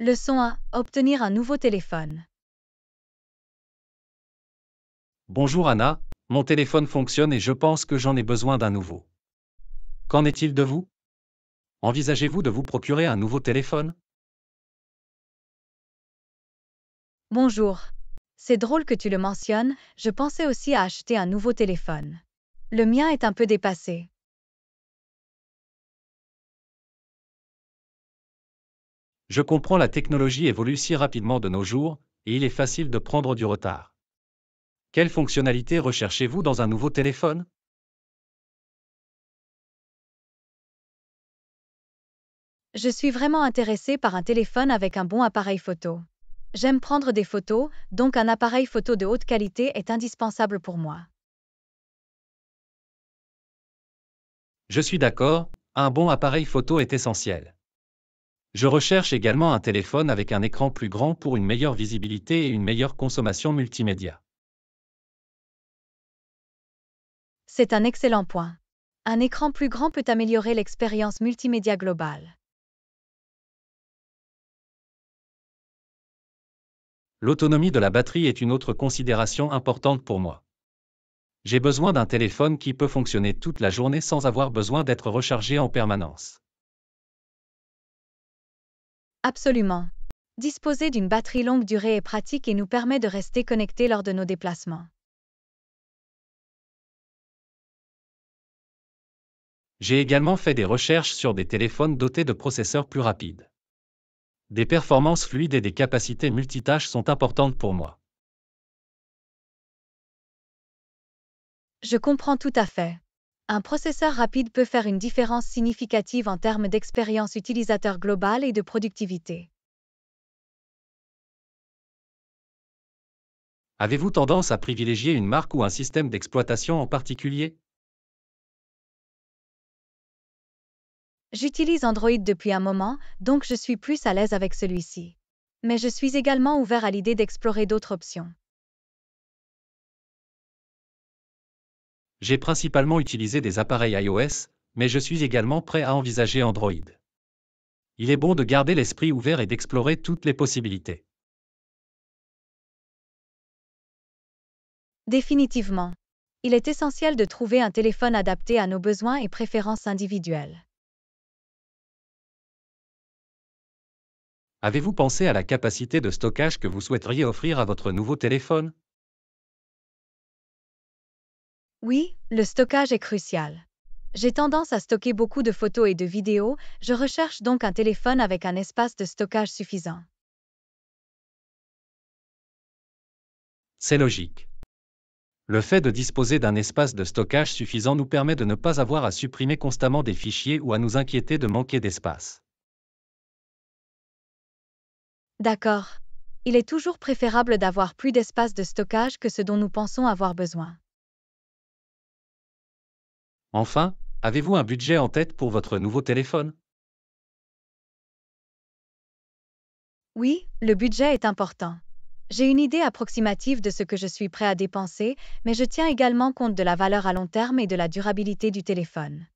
Leçon 1. Obtenir un nouveau téléphone. Bonjour Anna, mon téléphone fonctionne et je pense que j'en ai besoin d'un nouveau. Qu'en est-il de vous Envisagez-vous de vous procurer un nouveau téléphone Bonjour. C'est drôle que tu le mentionnes, je pensais aussi à acheter un nouveau téléphone. Le mien est un peu dépassé. Je comprends la technologie évolue si rapidement de nos jours, et il est facile de prendre du retard. Quelles fonctionnalités recherchez-vous dans un nouveau téléphone Je suis vraiment intéressé par un téléphone avec un bon appareil photo. J'aime prendre des photos, donc un appareil photo de haute qualité est indispensable pour moi. Je suis d'accord, un bon appareil photo est essentiel. Je recherche également un téléphone avec un écran plus grand pour une meilleure visibilité et une meilleure consommation multimédia. C'est un excellent point. Un écran plus grand peut améliorer l'expérience multimédia globale. L'autonomie de la batterie est une autre considération importante pour moi. J'ai besoin d'un téléphone qui peut fonctionner toute la journée sans avoir besoin d'être rechargé en permanence. Absolument. Disposer d'une batterie longue durée est pratique et nous permet de rester connectés lors de nos déplacements. J'ai également fait des recherches sur des téléphones dotés de processeurs plus rapides. Des performances fluides et des capacités multitâches sont importantes pour moi. Je comprends tout à fait. Un processeur rapide peut faire une différence significative en termes d'expérience utilisateur globale et de productivité. Avez-vous tendance à privilégier une marque ou un système d'exploitation en particulier J'utilise Android depuis un moment, donc je suis plus à l'aise avec celui-ci. Mais je suis également ouvert à l'idée d'explorer d'autres options. J'ai principalement utilisé des appareils iOS, mais je suis également prêt à envisager Android. Il est bon de garder l'esprit ouvert et d'explorer toutes les possibilités. Définitivement. Il est essentiel de trouver un téléphone adapté à nos besoins et préférences individuelles. Avez-vous pensé à la capacité de stockage que vous souhaiteriez offrir à votre nouveau téléphone oui, le stockage est crucial. J'ai tendance à stocker beaucoup de photos et de vidéos, je recherche donc un téléphone avec un espace de stockage suffisant. C'est logique. Le fait de disposer d'un espace de stockage suffisant nous permet de ne pas avoir à supprimer constamment des fichiers ou à nous inquiéter de manquer d'espace. D'accord. Il est toujours préférable d'avoir plus d'espace de stockage que ce dont nous pensons avoir besoin. Enfin, avez-vous un budget en tête pour votre nouveau téléphone Oui, le budget est important. J'ai une idée approximative de ce que je suis prêt à dépenser, mais je tiens également compte de la valeur à long terme et de la durabilité du téléphone.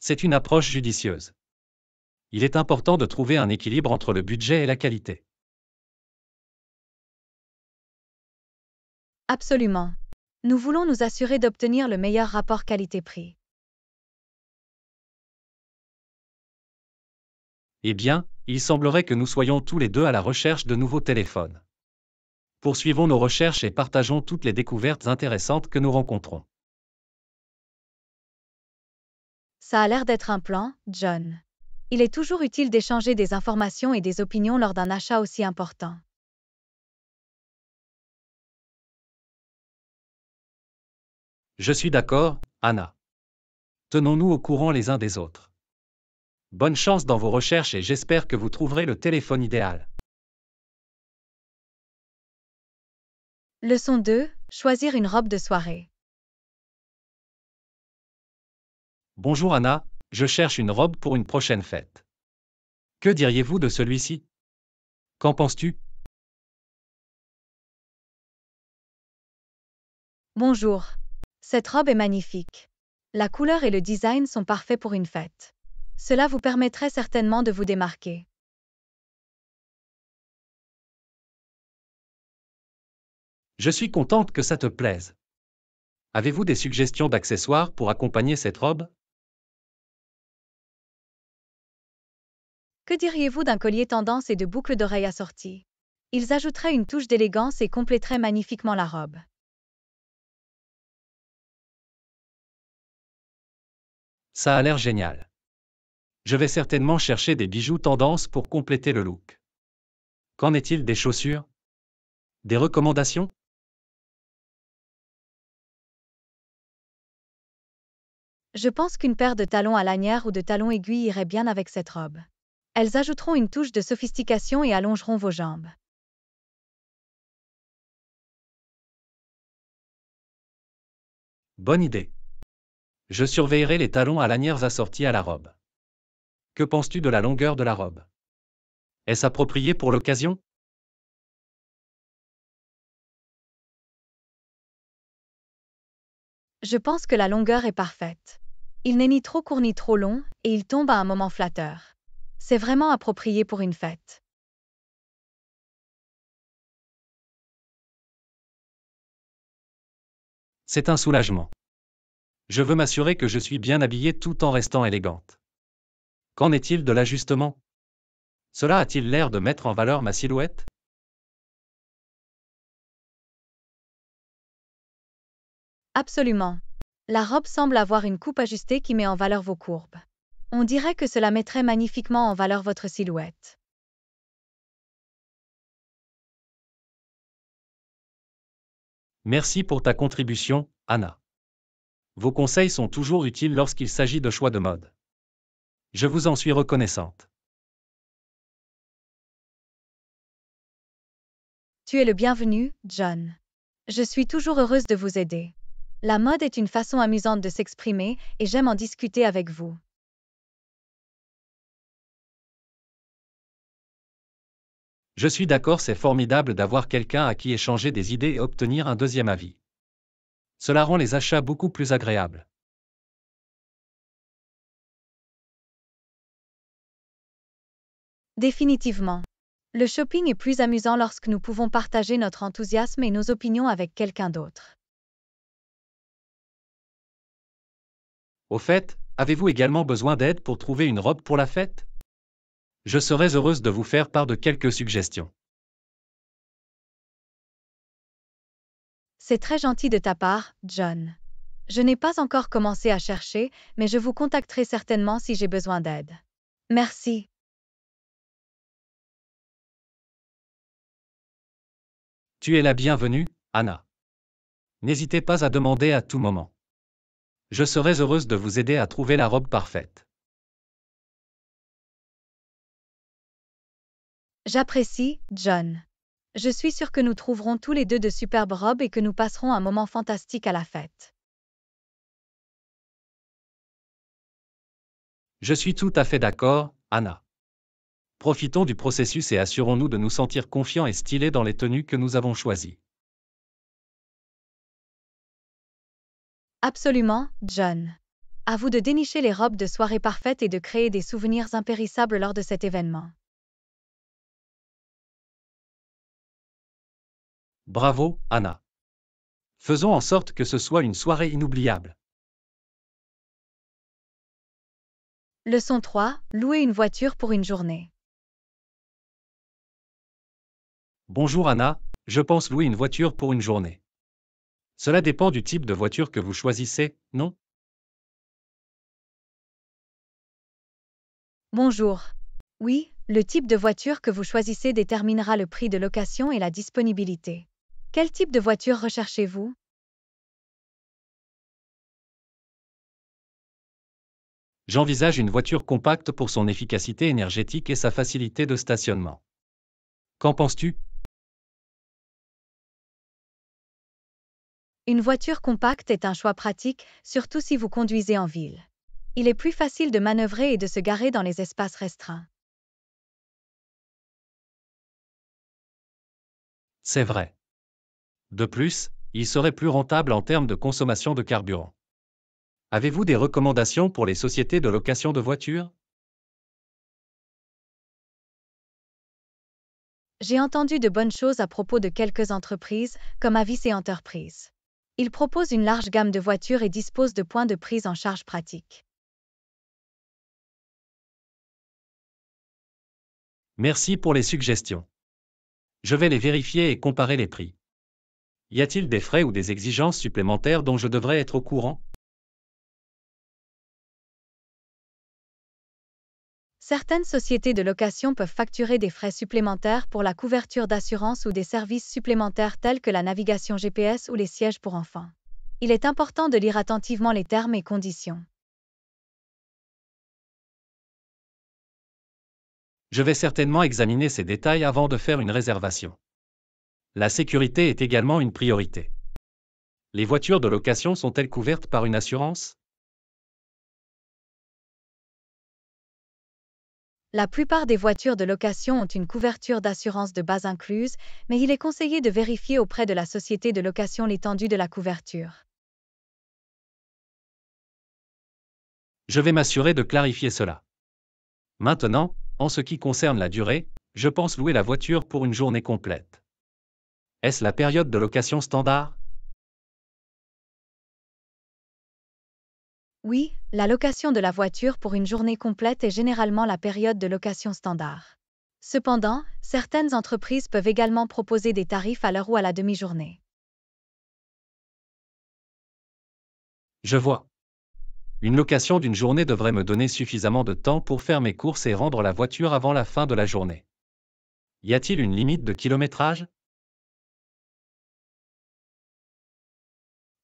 C'est une approche judicieuse. Il est important de trouver un équilibre entre le budget et la qualité. Absolument. Nous voulons nous assurer d'obtenir le meilleur rapport qualité-prix. Eh bien, il semblerait que nous soyons tous les deux à la recherche de nouveaux téléphones. Poursuivons nos recherches et partageons toutes les découvertes intéressantes que nous rencontrons. Ça a l'air d'être un plan, John. Il est toujours utile d'échanger des informations et des opinions lors d'un achat aussi important. Je suis d'accord, Anna. Tenons-nous au courant les uns des autres. Bonne chance dans vos recherches et j'espère que vous trouverez le téléphone idéal. Leçon 2. Choisir une robe de soirée. Bonjour Anna, je cherche une robe pour une prochaine fête. Que diriez-vous de celui-ci Qu'en penses-tu Bonjour, cette robe est magnifique. La couleur et le design sont parfaits pour une fête. Cela vous permettrait certainement de vous démarquer. Je suis contente que ça te plaise. Avez-vous des suggestions d'accessoires pour accompagner cette robe Que diriez-vous d'un collier tendance et de boucles d'oreilles assorties Ils ajouteraient une touche d'élégance et compléteraient magnifiquement la robe. Ça a l'air génial. Je vais certainement chercher des bijoux tendance pour compléter le look. Qu'en est-il des chaussures Des recommandations Je pense qu'une paire de talons à lanière ou de talons aiguilles irait bien avec cette robe. Elles ajouteront une touche de sophistication et allongeront vos jambes. Bonne idée. Je surveillerai les talons à lanières assorties à la robe. Que penses-tu de la longueur de la robe Est-ce approprié pour l'occasion Je pense que la longueur est parfaite. Il n'est ni trop court ni trop long, et il tombe à un moment flatteur. C'est vraiment approprié pour une fête. C'est un soulagement. Je veux m'assurer que je suis bien habillée tout en restant élégante. Qu'en est-il de l'ajustement Cela a-t-il l'air de mettre en valeur ma silhouette Absolument. La robe semble avoir une coupe ajustée qui met en valeur vos courbes. On dirait que cela mettrait magnifiquement en valeur votre silhouette. Merci pour ta contribution, Anna. Vos conseils sont toujours utiles lorsqu'il s'agit de choix de mode. Je vous en suis reconnaissante. Tu es le bienvenu, John. Je suis toujours heureuse de vous aider. La mode est une façon amusante de s'exprimer et j'aime en discuter avec vous. Je suis d'accord, c'est formidable d'avoir quelqu'un à qui échanger des idées et obtenir un deuxième avis. Cela rend les achats beaucoup plus agréables. Définitivement. Le shopping est plus amusant lorsque nous pouvons partager notre enthousiasme et nos opinions avec quelqu'un d'autre. Au fait, avez-vous également besoin d'aide pour trouver une robe pour la fête Je serais heureuse de vous faire part de quelques suggestions. C'est très gentil de ta part, John. Je n'ai pas encore commencé à chercher, mais je vous contacterai certainement si j'ai besoin d'aide. Merci. Tu es la bienvenue, Anna. N'hésitez pas à demander à tout moment. Je serai heureuse de vous aider à trouver la robe parfaite. J'apprécie, John je suis sûre que nous trouverons tous les deux de superbes robes et que nous passerons un moment fantastique à la fête. Je suis tout à fait d'accord, Anna. Profitons du processus et assurons-nous de nous sentir confiants et stylés dans les tenues que nous avons choisies. Absolument, John. À vous de dénicher les robes de soirée parfaite et de créer des souvenirs impérissables lors de cet événement. Bravo, Anna. Faisons en sorte que ce soit une soirée inoubliable. Leçon 3. Louer une voiture pour une journée. Bonjour Anna, je pense louer une voiture pour une journée. Cela dépend du type de voiture que vous choisissez, non Bonjour. Oui, le type de voiture que vous choisissez déterminera le prix de location et la disponibilité. Quel type de voiture recherchez-vous J'envisage une voiture compacte pour son efficacité énergétique et sa facilité de stationnement. Qu'en penses-tu Une voiture compacte est un choix pratique, surtout si vous conduisez en ville. Il est plus facile de manœuvrer et de se garer dans les espaces restreints. C'est vrai. De plus, il serait plus rentable en termes de consommation de carburant. Avez-vous des recommandations pour les sociétés de location de voitures J'ai entendu de bonnes choses à propos de quelques entreprises, comme Avis et Enterprise. Ils proposent une large gamme de voitures et disposent de points de prise en charge pratiques. Merci pour les suggestions. Je vais les vérifier et comparer les prix. Y a-t-il des frais ou des exigences supplémentaires dont je devrais être au courant Certaines sociétés de location peuvent facturer des frais supplémentaires pour la couverture d'assurance ou des services supplémentaires tels que la navigation GPS ou les sièges pour enfants. Il est important de lire attentivement les termes et conditions. Je vais certainement examiner ces détails avant de faire une réservation. La sécurité est également une priorité. Les voitures de location sont-elles couvertes par une assurance La plupart des voitures de location ont une couverture d'assurance de base incluse, mais il est conseillé de vérifier auprès de la société de location l'étendue de la couverture. Je vais m'assurer de clarifier cela. Maintenant, en ce qui concerne la durée, je pense louer la voiture pour une journée complète. Est-ce la période de location standard Oui, la location de la voiture pour une journée complète est généralement la période de location standard. Cependant, certaines entreprises peuvent également proposer des tarifs à l'heure ou à la demi-journée. Je vois. Une location d'une journée devrait me donner suffisamment de temps pour faire mes courses et rendre la voiture avant la fin de la journée. Y a-t-il une limite de kilométrage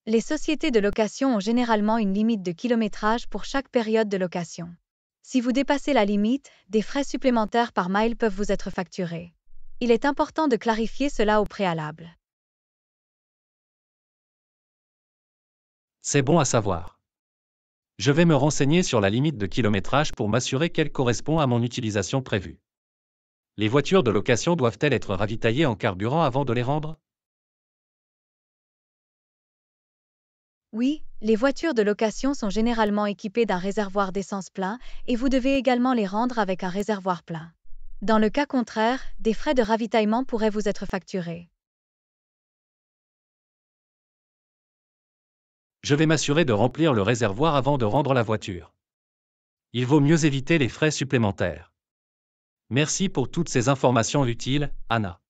Les sociétés de location ont généralement une limite de kilométrage pour chaque période de location. Si vous dépassez la limite, des frais supplémentaires par mile peuvent vous être facturés. Il est important de clarifier cela au préalable. C'est bon à savoir. Je vais me renseigner sur la limite de kilométrage pour m'assurer qu'elle correspond à mon utilisation prévue. Les voitures de location doivent-elles être ravitaillées en carburant avant de les rendre Oui, les voitures de location sont généralement équipées d'un réservoir d'essence plein et vous devez également les rendre avec un réservoir plein. Dans le cas contraire, des frais de ravitaillement pourraient vous être facturés. Je vais m'assurer de remplir le réservoir avant de rendre la voiture. Il vaut mieux éviter les frais supplémentaires. Merci pour toutes ces informations utiles, Anna.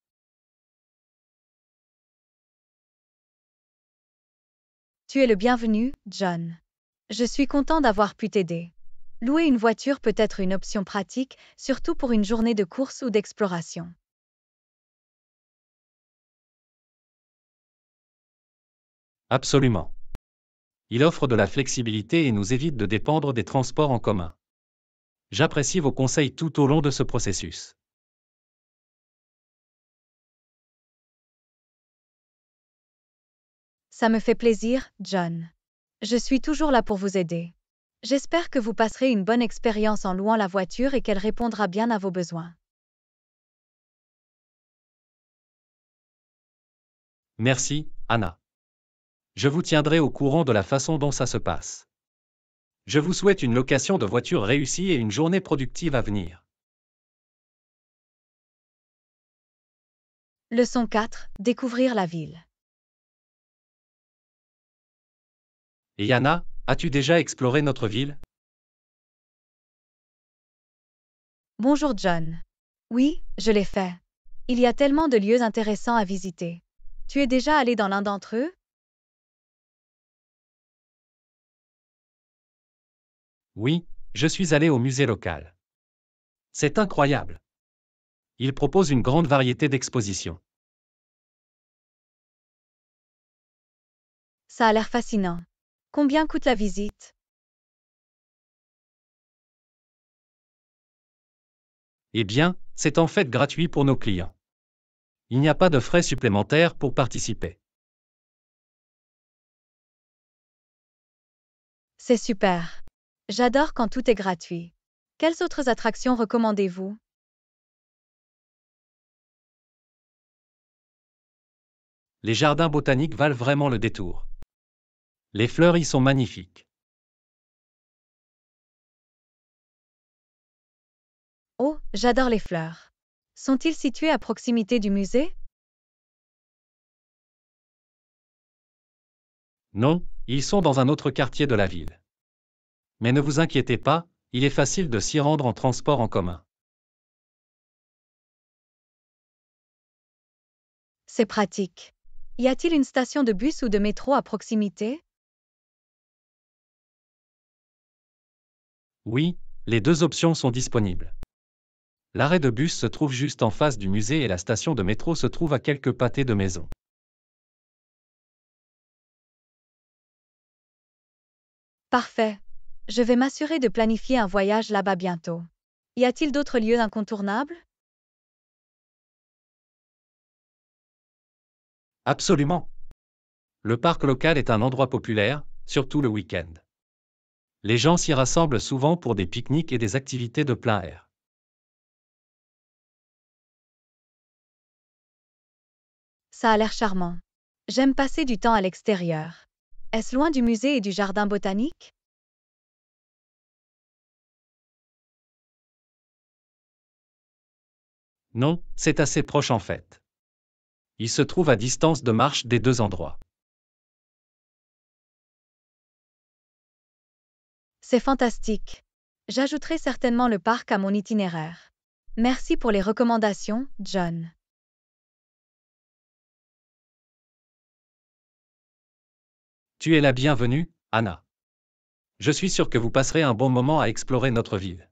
Tu es le bienvenu, John. Je suis content d'avoir pu t'aider. Louer une voiture peut être une option pratique, surtout pour une journée de course ou d'exploration. Absolument. Il offre de la flexibilité et nous évite de dépendre des transports en commun. J'apprécie vos conseils tout au long de ce processus. Ça me fait plaisir, John. Je suis toujours là pour vous aider. J'espère que vous passerez une bonne expérience en louant la voiture et qu'elle répondra bien à vos besoins. Merci, Anna. Je vous tiendrai au courant de la façon dont ça se passe. Je vous souhaite une location de voiture réussie et une journée productive à venir. Leçon 4. Découvrir la ville. Yana, as-tu déjà exploré notre ville Bonjour John. Oui, je l'ai fait. Il y a tellement de lieux intéressants à visiter. Tu es déjà allé dans l'un d'entre eux Oui, je suis allé au musée local. C'est incroyable. Il propose une grande variété d'expositions. Ça a l'air fascinant. Combien coûte la visite Eh bien, c'est en fait gratuit pour nos clients. Il n'y a pas de frais supplémentaires pour participer. C'est super. J'adore quand tout est gratuit. Quelles autres attractions recommandez-vous Les jardins botaniques valent vraiment le détour. Les fleurs y sont magnifiques. Oh, j'adore les fleurs. Sont-ils situés à proximité du musée Non, ils sont dans un autre quartier de la ville. Mais ne vous inquiétez pas, il est facile de s'y rendre en transport en commun. C'est pratique. Y a-t-il une station de bus ou de métro à proximité Oui, les deux options sont disponibles. L'arrêt de bus se trouve juste en face du musée et la station de métro se trouve à quelques pâtés de maison. Parfait. Je vais m'assurer de planifier un voyage là-bas bientôt. Y a-t-il d'autres lieux incontournables Absolument. Le parc local est un endroit populaire, surtout le week-end. Les gens s'y rassemblent souvent pour des pique-niques et des activités de plein air. Ça a l'air charmant. J'aime passer du temps à l'extérieur. Est-ce loin du musée et du jardin botanique Non, c'est assez proche en fait. Il se trouve à distance de marche des deux endroits. C'est fantastique. J'ajouterai certainement le parc à mon itinéraire. Merci pour les recommandations, John. Tu es la bienvenue, Anna. Je suis sûr que vous passerez un bon moment à explorer notre ville.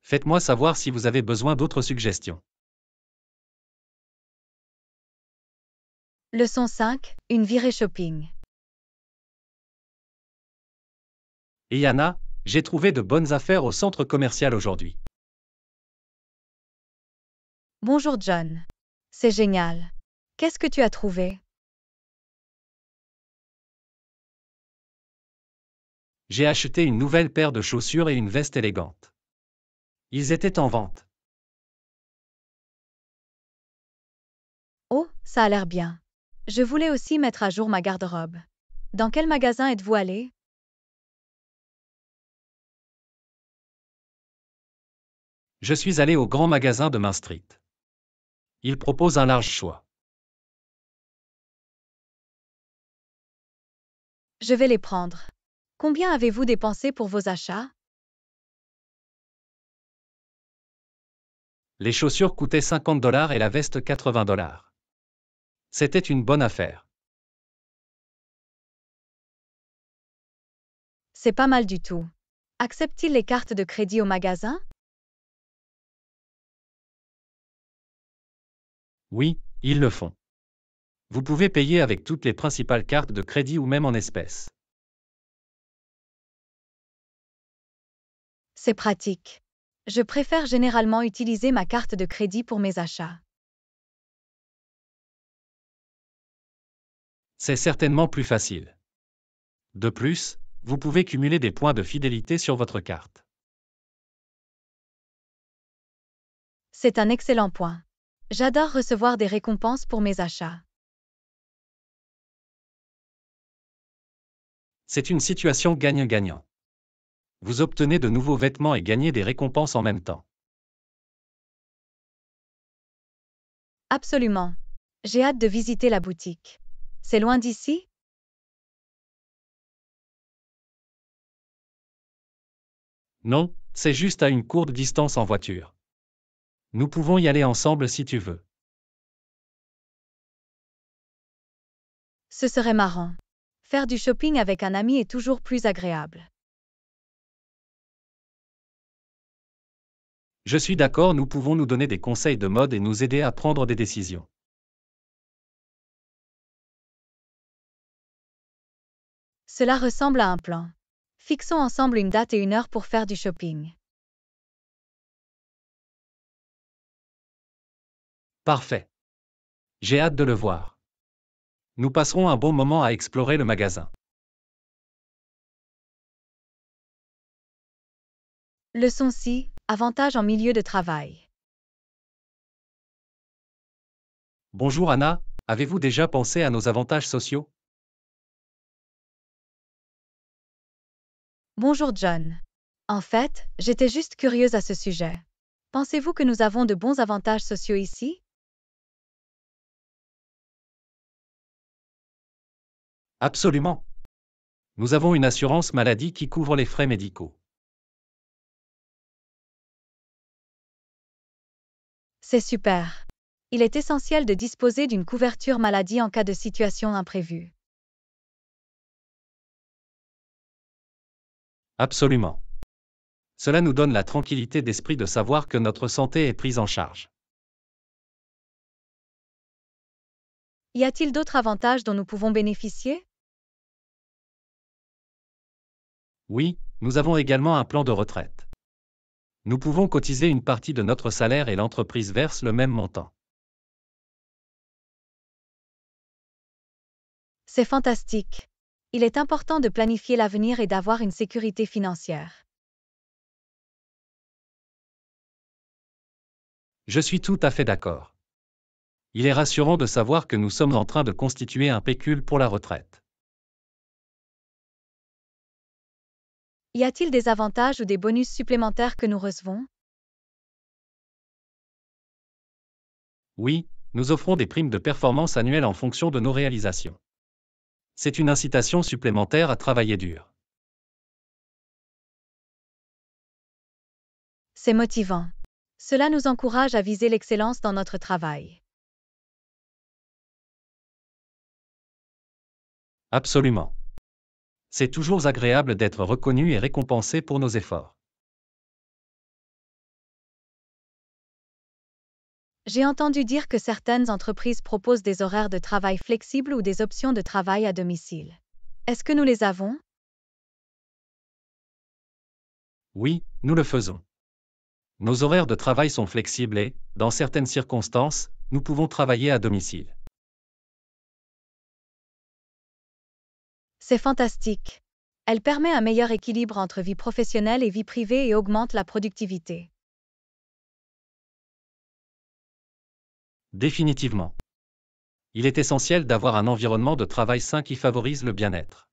Faites-moi savoir si vous avez besoin d'autres suggestions. Leçon 5, une virée shopping. Et Yana, j'ai trouvé de bonnes affaires au centre commercial aujourd'hui. Bonjour John. C'est génial. Qu'est-ce que tu as trouvé J'ai acheté une nouvelle paire de chaussures et une veste élégante. Ils étaient en vente. Oh, ça a l'air bien. Je voulais aussi mettre à jour ma garde-robe. Dans quel magasin êtes-vous allé Je suis allé au grand magasin de Main Street. Il propose un large choix. Je vais les prendre. Combien avez-vous dépensé pour vos achats Les chaussures coûtaient 50 dollars et la veste 80 dollars. C'était une bonne affaire. C'est pas mal du tout. Accepte-t-il les cartes de crédit au magasin Oui, ils le font. Vous pouvez payer avec toutes les principales cartes de crédit ou même en espèces. C'est pratique. Je préfère généralement utiliser ma carte de crédit pour mes achats. C'est certainement plus facile. De plus, vous pouvez cumuler des points de fidélité sur votre carte. C'est un excellent point. J'adore recevoir des récompenses pour mes achats. C'est une situation gagnant-gagnant. Vous obtenez de nouveaux vêtements et gagnez des récompenses en même temps. Absolument. J'ai hâte de visiter la boutique. C'est loin d'ici Non, c'est juste à une courte distance en voiture. Nous pouvons y aller ensemble si tu veux. Ce serait marrant. Faire du shopping avec un ami est toujours plus agréable. Je suis d'accord, nous pouvons nous donner des conseils de mode et nous aider à prendre des décisions. Cela ressemble à un plan. Fixons ensemble une date et une heure pour faire du shopping. Parfait. J'ai hâte de le voir. Nous passerons un bon moment à explorer le magasin. Leçon 6. Avantages en milieu de travail. Bonjour Anna, avez-vous déjà pensé à nos avantages sociaux Bonjour John. En fait, j'étais juste curieuse à ce sujet. Pensez-vous que nous avons de bons avantages sociaux ici Absolument. Nous avons une assurance maladie qui couvre les frais médicaux. C'est super. Il est essentiel de disposer d'une couverture maladie en cas de situation imprévue. Absolument. Cela nous donne la tranquillité d'esprit de savoir que notre santé est prise en charge. Y a-t-il d'autres avantages dont nous pouvons bénéficier Oui, nous avons également un plan de retraite. Nous pouvons cotiser une partie de notre salaire et l'entreprise verse le même montant. C'est fantastique. Il est important de planifier l'avenir et d'avoir une sécurité financière. Je suis tout à fait d'accord. Il est rassurant de savoir que nous sommes en train de constituer un pécule pour la retraite. Y a-t-il des avantages ou des bonus supplémentaires que nous recevons Oui, nous offrons des primes de performance annuelles en fonction de nos réalisations. C'est une incitation supplémentaire à travailler dur. C'est motivant. Cela nous encourage à viser l'excellence dans notre travail. Absolument. C'est toujours agréable d'être reconnu et récompensé pour nos efforts. J'ai entendu dire que certaines entreprises proposent des horaires de travail flexibles ou des options de travail à domicile. Est-ce que nous les avons Oui, nous le faisons. Nos horaires de travail sont flexibles et, dans certaines circonstances, nous pouvons travailler à domicile. C'est fantastique. Elle permet un meilleur équilibre entre vie professionnelle et vie privée et augmente la productivité. Définitivement. Il est essentiel d'avoir un environnement de travail sain qui favorise le bien-être.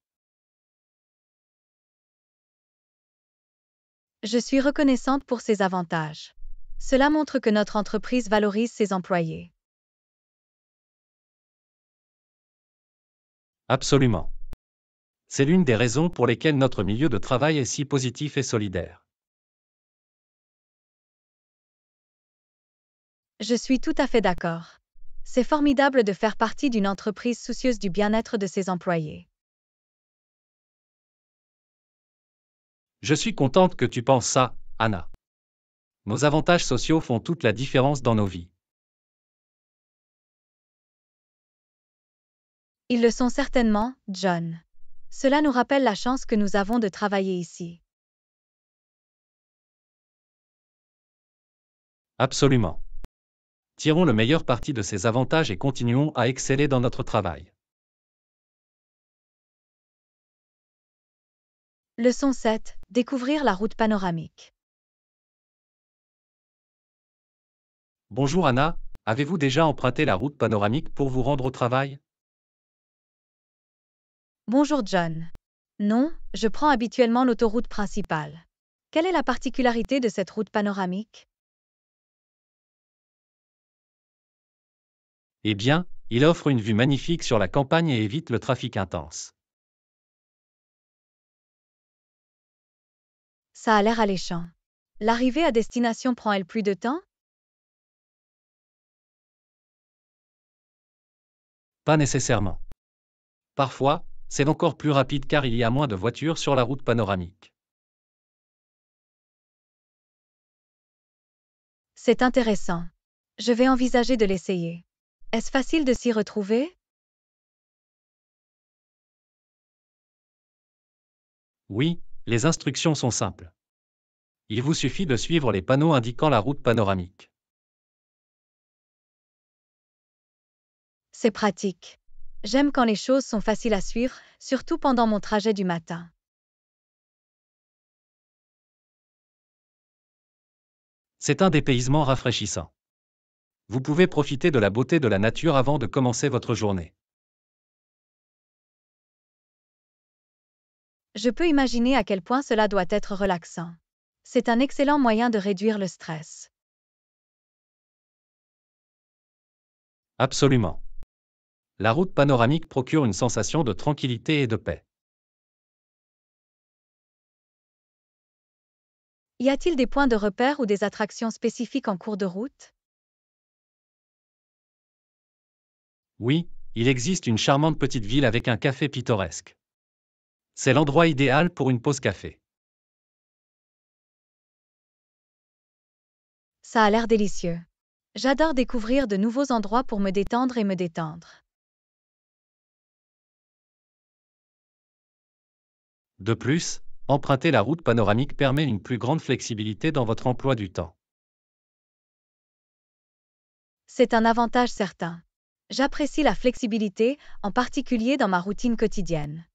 Je suis reconnaissante pour ces avantages. Cela montre que notre entreprise valorise ses employés. Absolument. C'est l'une des raisons pour lesquelles notre milieu de travail est si positif et solidaire. Je suis tout à fait d'accord. C'est formidable de faire partie d'une entreprise soucieuse du bien-être de ses employés. Je suis contente que tu penses ça, Anna. Nos avantages sociaux font toute la différence dans nos vies. Ils le sont certainement, John. Cela nous rappelle la chance que nous avons de travailler ici. Absolument. Tirons le meilleur parti de ces avantages et continuons à exceller dans notre travail. Leçon 7. Découvrir la route panoramique. Bonjour Anna, avez-vous déjà emprunté la route panoramique pour vous rendre au travail Bonjour John. Non, je prends habituellement l'autoroute principale. Quelle est la particularité de cette route panoramique Eh bien, il offre une vue magnifique sur la campagne et évite le trafic intense. Ça a l'air alléchant. L'arrivée à destination prend-elle plus de temps Pas nécessairement. Parfois, c'est encore plus rapide car il y a moins de voitures sur la route panoramique. C'est intéressant. Je vais envisager de l'essayer. Est-ce facile de s'y retrouver Oui, les instructions sont simples. Il vous suffit de suivre les panneaux indiquant la route panoramique. C'est pratique. J'aime quand les choses sont faciles à suivre, surtout pendant mon trajet du matin. C'est un dépaysement rafraîchissant. Vous pouvez profiter de la beauté de la nature avant de commencer votre journée. Je peux imaginer à quel point cela doit être relaxant. C'est un excellent moyen de réduire le stress. Absolument la route panoramique procure une sensation de tranquillité et de paix. Y a-t-il des points de repère ou des attractions spécifiques en cours de route Oui, il existe une charmante petite ville avec un café pittoresque. C'est l'endroit idéal pour une pause café. Ça a l'air délicieux. J'adore découvrir de nouveaux endroits pour me détendre et me détendre. De plus, emprunter la route panoramique permet une plus grande flexibilité dans votre emploi du temps. C'est un avantage certain. J'apprécie la flexibilité, en particulier dans ma routine quotidienne.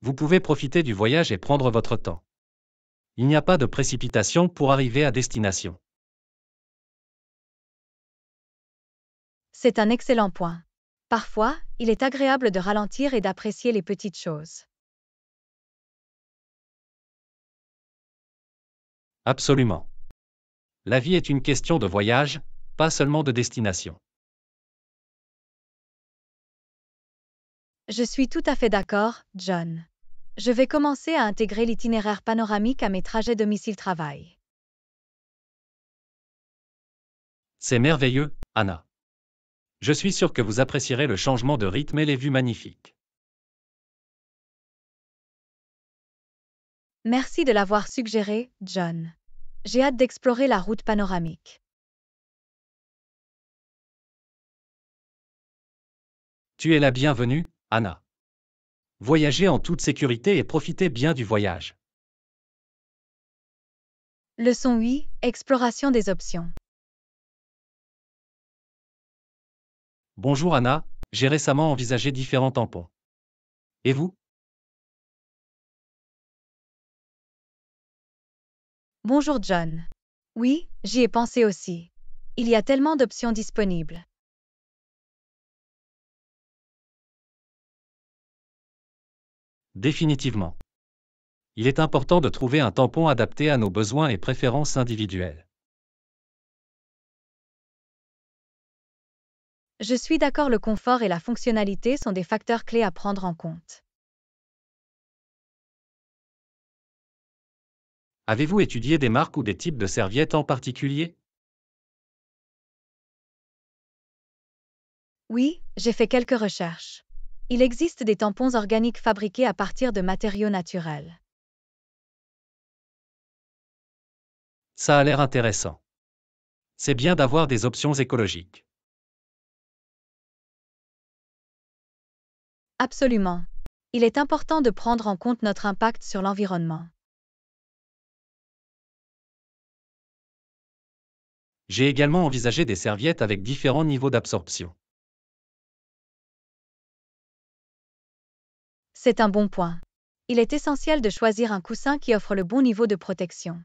Vous pouvez profiter du voyage et prendre votre temps. Il n'y a pas de précipitation pour arriver à destination. C'est un excellent point. Parfois, il est agréable de ralentir et d'apprécier les petites choses. Absolument. La vie est une question de voyage, pas seulement de destination. Je suis tout à fait d'accord, John. Je vais commencer à intégrer l'itinéraire panoramique à mes trajets domicile-travail. C'est merveilleux, Anna. Je suis sûr que vous apprécierez le changement de rythme et les vues magnifiques. Merci de l'avoir suggéré, John. J'ai hâte d'explorer la route panoramique. Tu es la bienvenue, Anna. Voyagez en toute sécurité et profitez bien du voyage. Leçon 8. Exploration des options. Bonjour Anna, j'ai récemment envisagé différents tampons. Et vous Bonjour John. Oui, j'y ai pensé aussi. Il y a tellement d'options disponibles. Définitivement. Il est important de trouver un tampon adapté à nos besoins et préférences individuelles. Je suis d'accord le confort et la fonctionnalité sont des facteurs clés à prendre en compte. Avez-vous étudié des marques ou des types de serviettes en particulier Oui, j'ai fait quelques recherches. Il existe des tampons organiques fabriqués à partir de matériaux naturels. Ça a l'air intéressant. C'est bien d'avoir des options écologiques. Absolument. Il est important de prendre en compte notre impact sur l'environnement. J'ai également envisagé des serviettes avec différents niveaux d'absorption. C'est un bon point. Il est essentiel de choisir un coussin qui offre le bon niveau de protection.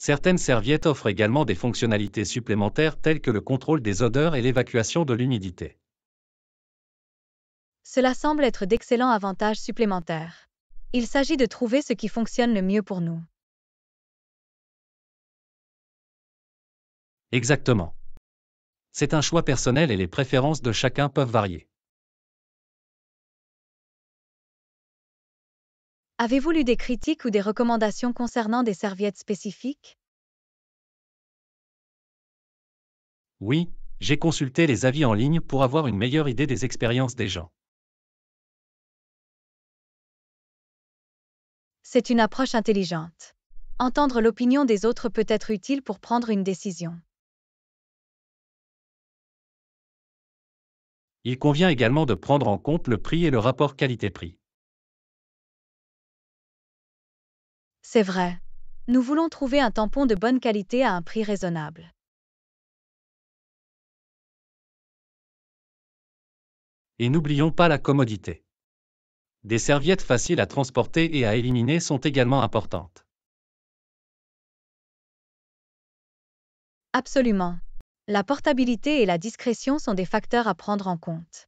Certaines serviettes offrent également des fonctionnalités supplémentaires telles que le contrôle des odeurs et l'évacuation de l'humidité. Cela semble être d'excellents avantages supplémentaires. Il s'agit de trouver ce qui fonctionne le mieux pour nous. Exactement. C'est un choix personnel et les préférences de chacun peuvent varier. Avez-vous lu des critiques ou des recommandations concernant des serviettes spécifiques? Oui, j'ai consulté les avis en ligne pour avoir une meilleure idée des expériences des gens. C'est une approche intelligente. Entendre l'opinion des autres peut être utile pour prendre une décision. Il convient également de prendre en compte le prix et le rapport qualité-prix. C'est vrai. Nous voulons trouver un tampon de bonne qualité à un prix raisonnable. Et n'oublions pas la commodité. Des serviettes faciles à transporter et à éliminer sont également importantes. Absolument. La portabilité et la discrétion sont des facteurs à prendre en compte.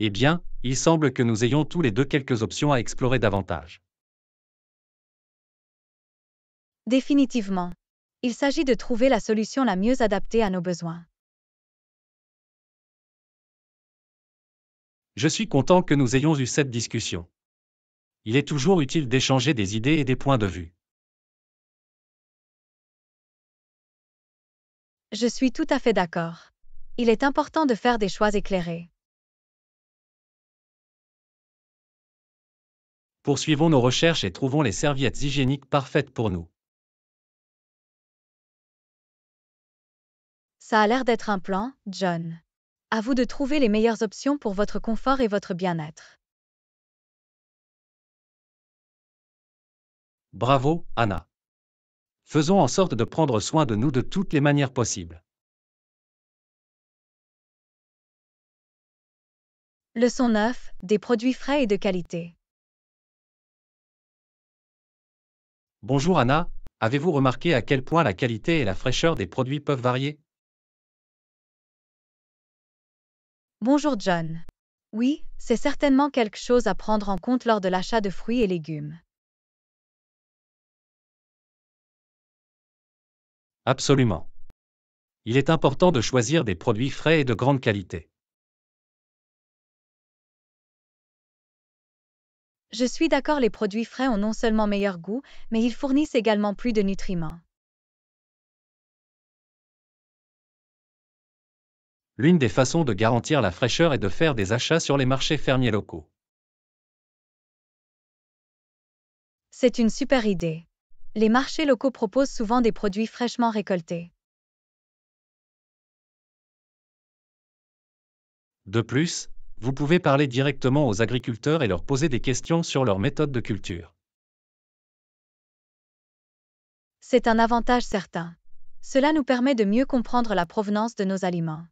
eh bien, il semble que nous ayons tous les deux quelques options à explorer davantage. Définitivement. Il s'agit de trouver la solution la mieux adaptée à nos besoins. Je suis content que nous ayons eu cette discussion. Il est toujours utile d'échanger des idées et des points de vue. Je suis tout à fait d'accord. Il est important de faire des choix éclairés. Poursuivons nos recherches et trouvons les serviettes hygiéniques parfaites pour nous. Ça a l'air d'être un plan, John. À vous de trouver les meilleures options pour votre confort et votre bien-être. Bravo, Anna. Faisons en sorte de prendre soin de nous de toutes les manières possibles. Leçon 9. Des produits frais et de qualité. Bonjour Anna, avez-vous remarqué à quel point la qualité et la fraîcheur des produits peuvent varier Bonjour John. Oui, c'est certainement quelque chose à prendre en compte lors de l'achat de fruits et légumes. Absolument. Il est important de choisir des produits frais et de grande qualité. Je suis d'accord, les produits frais ont non seulement meilleur goût, mais ils fournissent également plus de nutriments. L'une des façons de garantir la fraîcheur est de faire des achats sur les marchés fermiers locaux. C'est une super idée. Les marchés locaux proposent souvent des produits fraîchement récoltés. De plus, vous pouvez parler directement aux agriculteurs et leur poser des questions sur leur méthode de culture. C'est un avantage certain. Cela nous permet de mieux comprendre la provenance de nos aliments.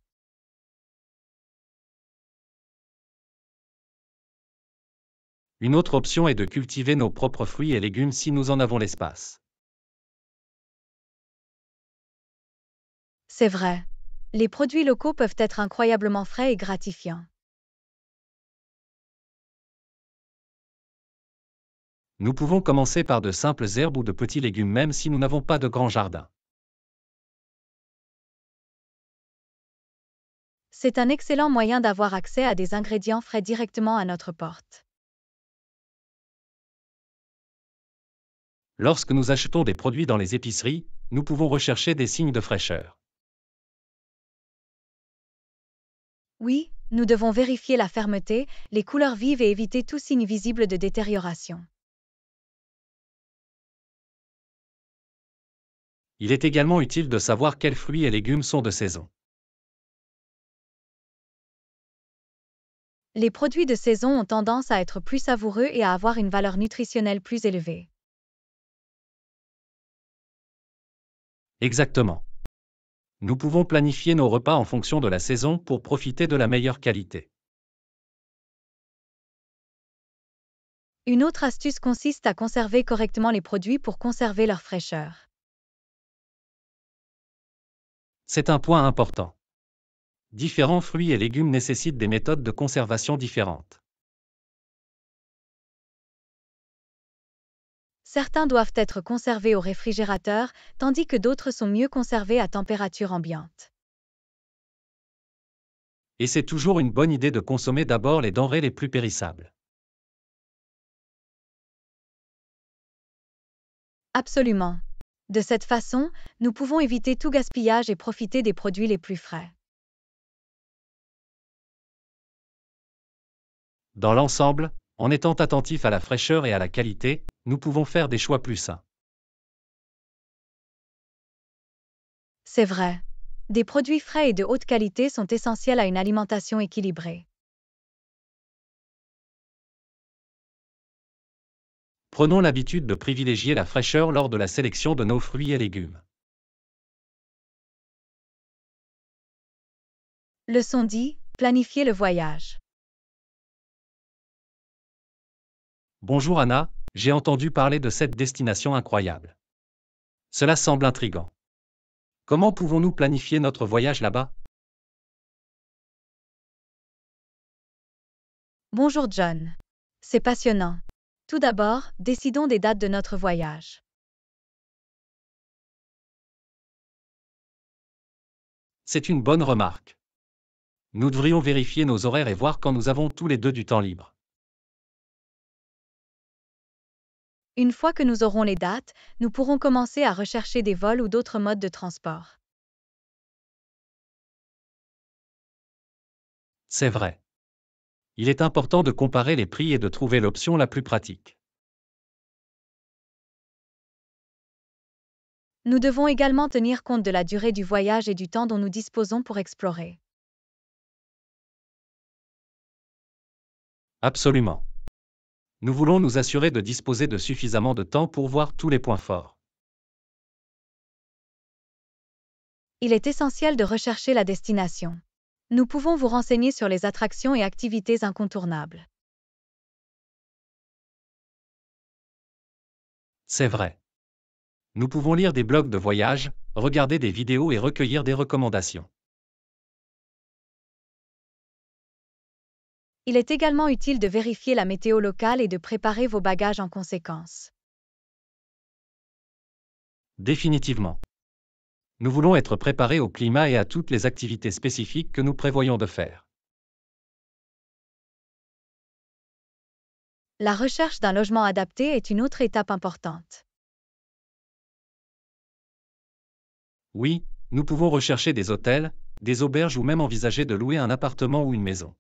Une autre option est de cultiver nos propres fruits et légumes si nous en avons l'espace. C'est vrai. Les produits locaux peuvent être incroyablement frais et gratifiants. Nous pouvons commencer par de simples herbes ou de petits légumes même si nous n'avons pas de grand jardin. C'est un excellent moyen d'avoir accès à des ingrédients frais directement à notre porte. Lorsque nous achetons des produits dans les épiceries, nous pouvons rechercher des signes de fraîcheur. Oui, nous devons vérifier la fermeté, les couleurs vives et éviter tout signe visible de détérioration. il est également utile de savoir quels fruits et légumes sont de saison. Les produits de saison ont tendance à être plus savoureux et à avoir une valeur nutritionnelle plus élevée. Exactement. Nous pouvons planifier nos repas en fonction de la saison pour profiter de la meilleure qualité. Une autre astuce consiste à conserver correctement les produits pour conserver leur fraîcheur. C'est un point important. Différents fruits et légumes nécessitent des méthodes de conservation différentes. Certains doivent être conservés au réfrigérateur, tandis que d'autres sont mieux conservés à température ambiante. Et c'est toujours une bonne idée de consommer d'abord les denrées les plus périssables. Absolument. De cette façon, nous pouvons éviter tout gaspillage et profiter des produits les plus frais. Dans l'ensemble, en étant attentifs à la fraîcheur et à la qualité, nous pouvons faire des choix plus sains. C'est vrai. Des produits frais et de haute qualité sont essentiels à une alimentation équilibrée. prenons l'habitude de privilégier la fraîcheur lors de la sélection de nos fruits et légumes. Leçon 10. Planifier le voyage. Bonjour Anna, j'ai entendu parler de cette destination incroyable. Cela semble intrigant. Comment pouvons-nous planifier notre voyage là-bas Bonjour John. C'est passionnant. Tout d'abord, décidons des dates de notre voyage. C'est une bonne remarque. Nous devrions vérifier nos horaires et voir quand nous avons tous les deux du temps libre. Une fois que nous aurons les dates, nous pourrons commencer à rechercher des vols ou d'autres modes de transport. C'est vrai il est important de comparer les prix et de trouver l'option la plus pratique. Nous devons également tenir compte de la durée du voyage et du temps dont nous disposons pour explorer. Absolument. Nous voulons nous assurer de disposer de suffisamment de temps pour voir tous les points forts. Il est essentiel de rechercher la destination nous pouvons vous renseigner sur les attractions et activités incontournables. C'est vrai. Nous pouvons lire des blogs de voyage, regarder des vidéos et recueillir des recommandations. Il est également utile de vérifier la météo locale et de préparer vos bagages en conséquence. Définitivement nous voulons être préparés au climat et à toutes les activités spécifiques que nous prévoyons de faire. La recherche d'un logement adapté est une autre étape importante. Oui, nous pouvons rechercher des hôtels, des auberges ou même envisager de louer un appartement ou une maison.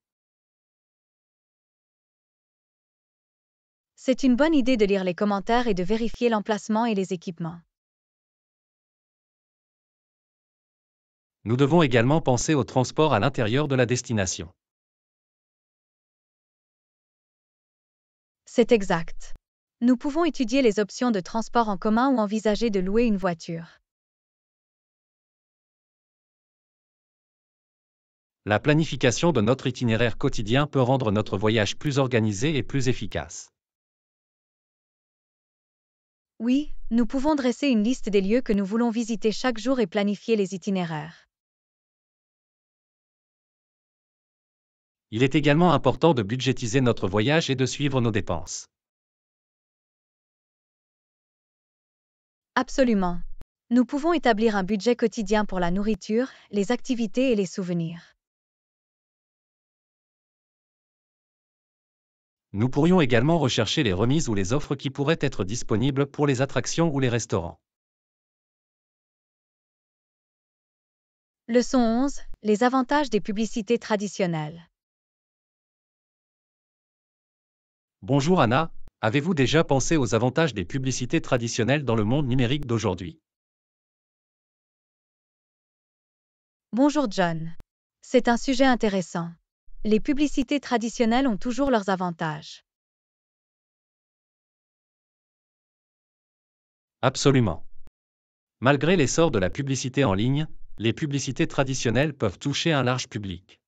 C'est une bonne idée de lire les commentaires et de vérifier l'emplacement et les équipements. Nous devons également penser au transport à l'intérieur de la destination. C'est exact. Nous pouvons étudier les options de transport en commun ou envisager de louer une voiture. La planification de notre itinéraire quotidien peut rendre notre voyage plus organisé et plus efficace. Oui, nous pouvons dresser une liste des lieux que nous voulons visiter chaque jour et planifier les itinéraires. il est également important de budgétiser notre voyage et de suivre nos dépenses. Absolument. Nous pouvons établir un budget quotidien pour la nourriture, les activités et les souvenirs. Nous pourrions également rechercher les remises ou les offres qui pourraient être disponibles pour les attractions ou les restaurants. Leçon 11. Les avantages des publicités traditionnelles. Bonjour Anna, avez-vous déjà pensé aux avantages des publicités traditionnelles dans le monde numérique d'aujourd'hui Bonjour John. C'est un sujet intéressant. Les publicités traditionnelles ont toujours leurs avantages. Absolument. Malgré l'essor de la publicité en ligne, les publicités traditionnelles peuvent toucher un large public.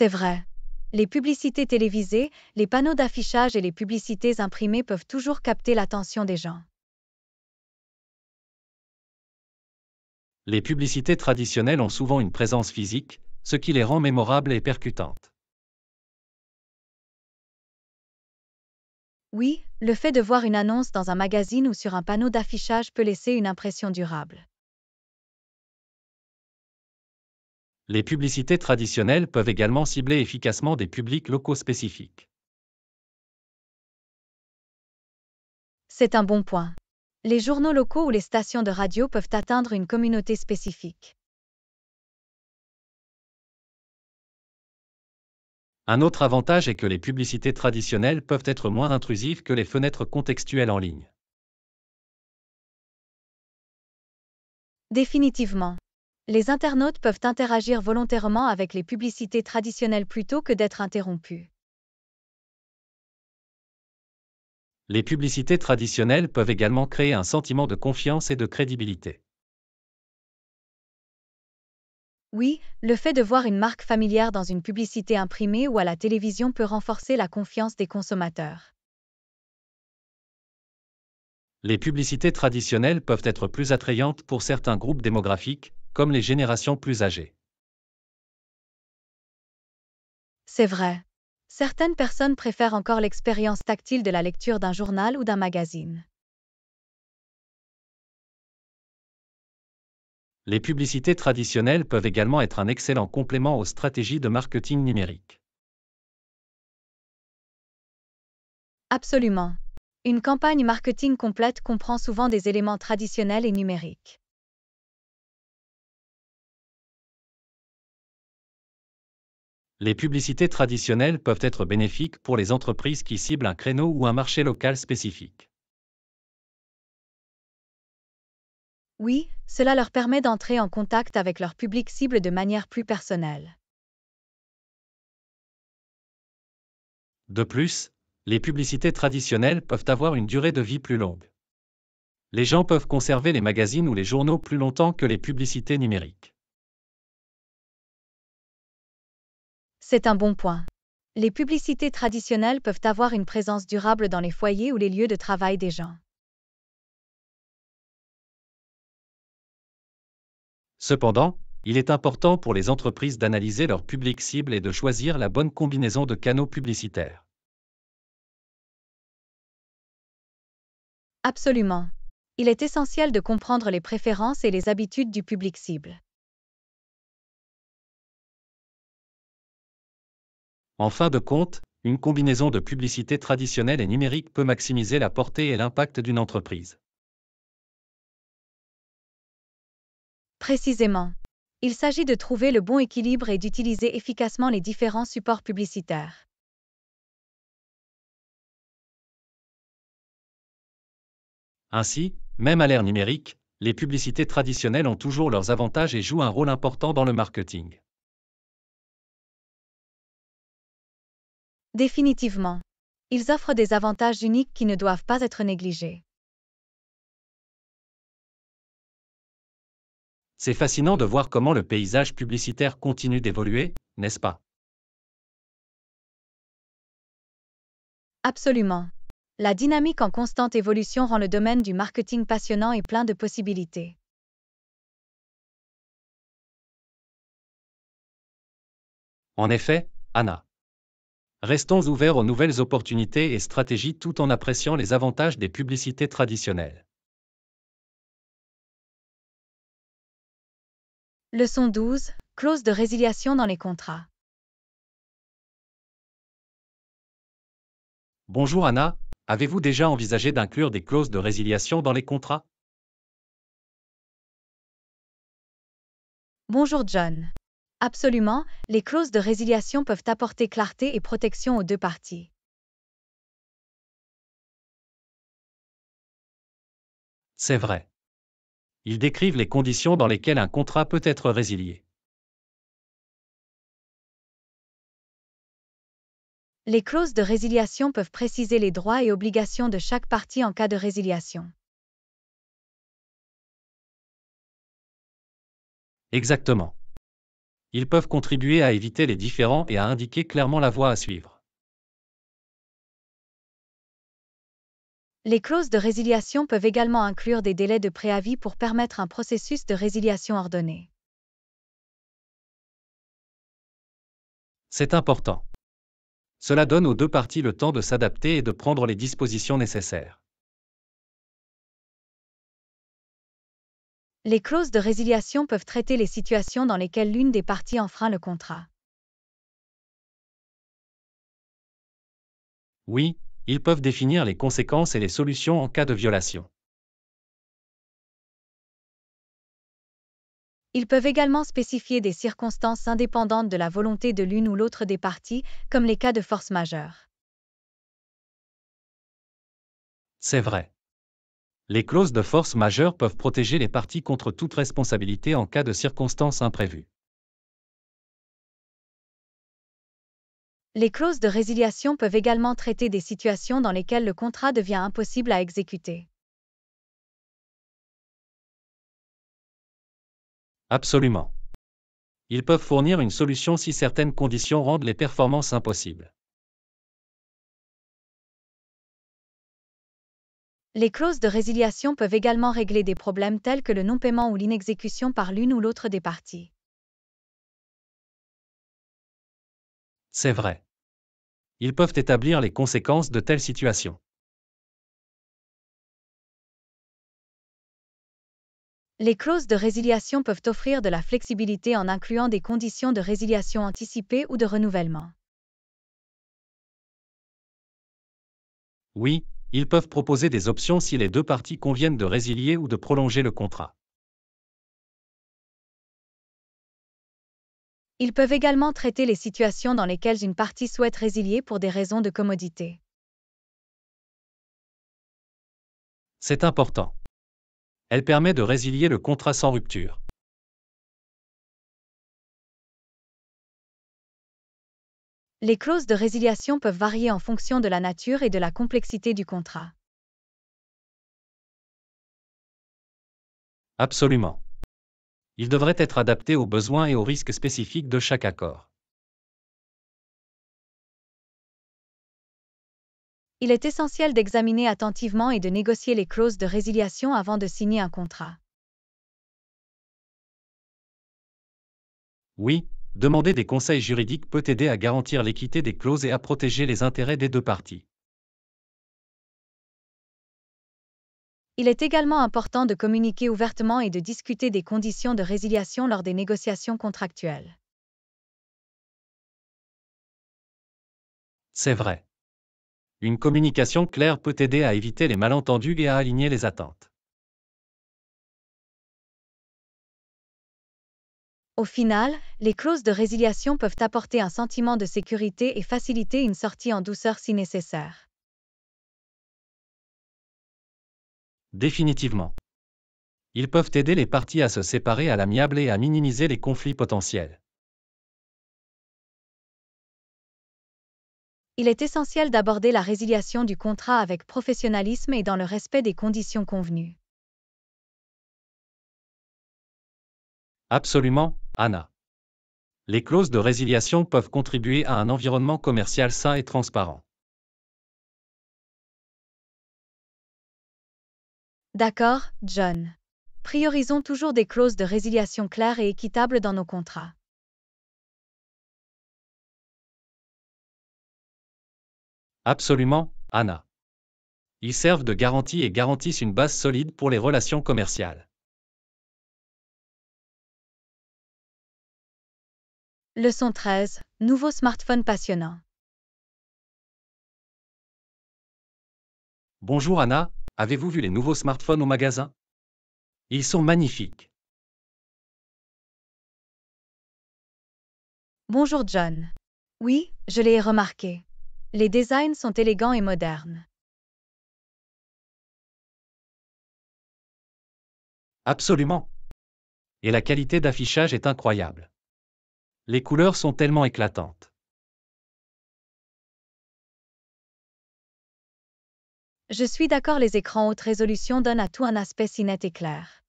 C'est vrai. Les publicités télévisées, les panneaux d'affichage et les publicités imprimées peuvent toujours capter l'attention des gens. Les publicités traditionnelles ont souvent une présence physique, ce qui les rend mémorables et percutantes. Oui, le fait de voir une annonce dans un magazine ou sur un panneau d'affichage peut laisser une impression durable. Les publicités traditionnelles peuvent également cibler efficacement des publics locaux spécifiques. C'est un bon point. Les journaux locaux ou les stations de radio peuvent atteindre une communauté spécifique. Un autre avantage est que les publicités traditionnelles peuvent être moins intrusives que les fenêtres contextuelles en ligne. Définitivement les internautes peuvent interagir volontairement avec les publicités traditionnelles plutôt que d'être interrompus. Les publicités traditionnelles peuvent également créer un sentiment de confiance et de crédibilité. Oui, le fait de voir une marque familière dans une publicité imprimée ou à la télévision peut renforcer la confiance des consommateurs. Les publicités traditionnelles peuvent être plus attrayantes pour certains groupes démographiques, comme les générations plus âgées. C'est vrai. Certaines personnes préfèrent encore l'expérience tactile de la lecture d'un journal ou d'un magazine. Les publicités traditionnelles peuvent également être un excellent complément aux stratégies de marketing numérique. Absolument. Une campagne marketing complète comprend souvent des éléments traditionnels et numériques. Les publicités traditionnelles peuvent être bénéfiques pour les entreprises qui ciblent un créneau ou un marché local spécifique. Oui, cela leur permet d'entrer en contact avec leur public cible de manière plus personnelle. De plus, les publicités traditionnelles peuvent avoir une durée de vie plus longue. Les gens peuvent conserver les magazines ou les journaux plus longtemps que les publicités numériques. C'est un bon point. Les publicités traditionnelles peuvent avoir une présence durable dans les foyers ou les lieux de travail des gens. Cependant, il est important pour les entreprises d'analyser leur public cible et de choisir la bonne combinaison de canaux publicitaires. Absolument. Il est essentiel de comprendre les préférences et les habitudes du public cible. En fin de compte, une combinaison de publicité traditionnelle et numérique peut maximiser la portée et l'impact d'une entreprise. Précisément. Il s'agit de trouver le bon équilibre et d'utiliser efficacement les différents supports publicitaires. Ainsi, même à l'ère numérique, les publicités traditionnelles ont toujours leurs avantages et jouent un rôle important dans le marketing. Définitivement. Ils offrent des avantages uniques qui ne doivent pas être négligés. C'est fascinant de voir comment le paysage publicitaire continue d'évoluer, n'est-ce pas Absolument. La dynamique en constante évolution rend le domaine du marketing passionnant et plein de possibilités. En effet, Anna. Restons ouverts aux nouvelles opportunités et stratégies tout en appréciant les avantages des publicités traditionnelles. Leçon 12. Clause de résiliation dans les contrats. Bonjour Anna, avez-vous déjà envisagé d'inclure des clauses de résiliation dans les contrats Bonjour John. Absolument, les clauses de résiliation peuvent apporter clarté et protection aux deux parties. C'est vrai. Ils décrivent les conditions dans lesquelles un contrat peut être résilié. Les clauses de résiliation peuvent préciser les droits et obligations de chaque partie en cas de résiliation. Exactement. Ils peuvent contribuer à éviter les différends et à indiquer clairement la voie à suivre. Les clauses de résiliation peuvent également inclure des délais de préavis pour permettre un processus de résiliation ordonné. C'est important. Cela donne aux deux parties le temps de s'adapter et de prendre les dispositions nécessaires. Les clauses de résiliation peuvent traiter les situations dans lesquelles l'une des parties enfreint le contrat. Oui, ils peuvent définir les conséquences et les solutions en cas de violation. Ils peuvent également spécifier des circonstances indépendantes de la volonté de l'une ou l'autre des parties, comme les cas de force majeure. C'est vrai. Les clauses de force majeure peuvent protéger les parties contre toute responsabilité en cas de circonstances imprévues. Les clauses de résiliation peuvent également traiter des situations dans lesquelles le contrat devient impossible à exécuter. Absolument. Ils peuvent fournir une solution si certaines conditions rendent les performances impossibles. Les clauses de résiliation peuvent également régler des problèmes tels que le non-paiement ou l'inexécution par l'une ou l'autre des parties. C'est vrai. Ils peuvent établir les conséquences de telles situations. Les clauses de résiliation peuvent offrir de la flexibilité en incluant des conditions de résiliation anticipée ou de renouvellement. Oui, ils peuvent proposer des options si les deux parties conviennent de résilier ou de prolonger le contrat. Ils peuvent également traiter les situations dans lesquelles une partie souhaite résilier pour des raisons de commodité. C'est important. Elle permet de résilier le contrat sans rupture. Les clauses de résiliation peuvent varier en fonction de la nature et de la complexité du contrat. Absolument. Il devraient être adapté aux besoins et aux risques spécifiques de chaque accord. Il est essentiel d'examiner attentivement et de négocier les clauses de résiliation avant de signer un contrat. Oui, Demander des conseils juridiques peut aider à garantir l'équité des clauses et à protéger les intérêts des deux parties. Il est également important de communiquer ouvertement et de discuter des conditions de résiliation lors des négociations contractuelles. C'est vrai. Une communication claire peut aider à éviter les malentendus et à aligner les attentes. Au final, les clauses de résiliation peuvent apporter un sentiment de sécurité et faciliter une sortie en douceur si nécessaire. Définitivement. Ils peuvent aider les parties à se séparer à l'amiable et à minimiser les conflits potentiels. Il est essentiel d'aborder la résiliation du contrat avec professionnalisme et dans le respect des conditions convenues. Absolument, Anna. Les clauses de résiliation peuvent contribuer à un environnement commercial sain et transparent. D'accord, John. Priorisons toujours des clauses de résiliation claires et équitables dans nos contrats. Absolument, Anna. Ils servent de garantie et garantissent une base solide pour les relations commerciales. Leçon 13. Nouveau smartphone passionnant. Bonjour Anna, avez-vous vu les nouveaux smartphones au magasin Ils sont magnifiques. Bonjour John. Oui, je l'ai remarqué. Les designs sont élégants et modernes. Absolument. Et la qualité d'affichage est incroyable. Les couleurs sont tellement éclatantes. Je suis d'accord, les écrans haute résolution donnent à tout un aspect si net et clair.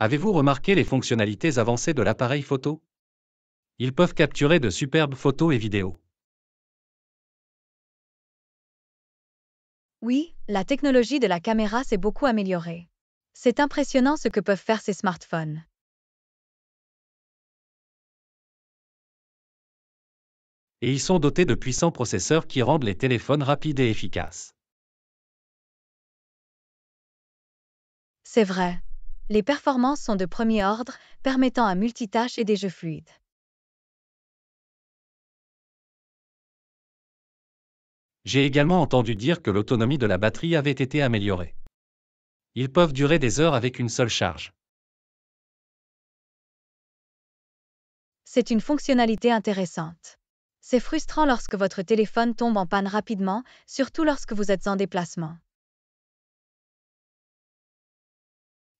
Avez-vous remarqué les fonctionnalités avancées de l'appareil photo Ils peuvent capturer de superbes photos et vidéos. Oui, la technologie de la caméra s'est beaucoup améliorée. C'est impressionnant ce que peuvent faire ces smartphones. Et ils sont dotés de puissants processeurs qui rendent les téléphones rapides et efficaces. C'est vrai. Les performances sont de premier ordre, permettant un multitâche et des jeux fluides. J'ai également entendu dire que l'autonomie de la batterie avait été améliorée. Ils peuvent durer des heures avec une seule charge. C'est une fonctionnalité intéressante. C'est frustrant lorsque votre téléphone tombe en panne rapidement, surtout lorsque vous êtes en déplacement.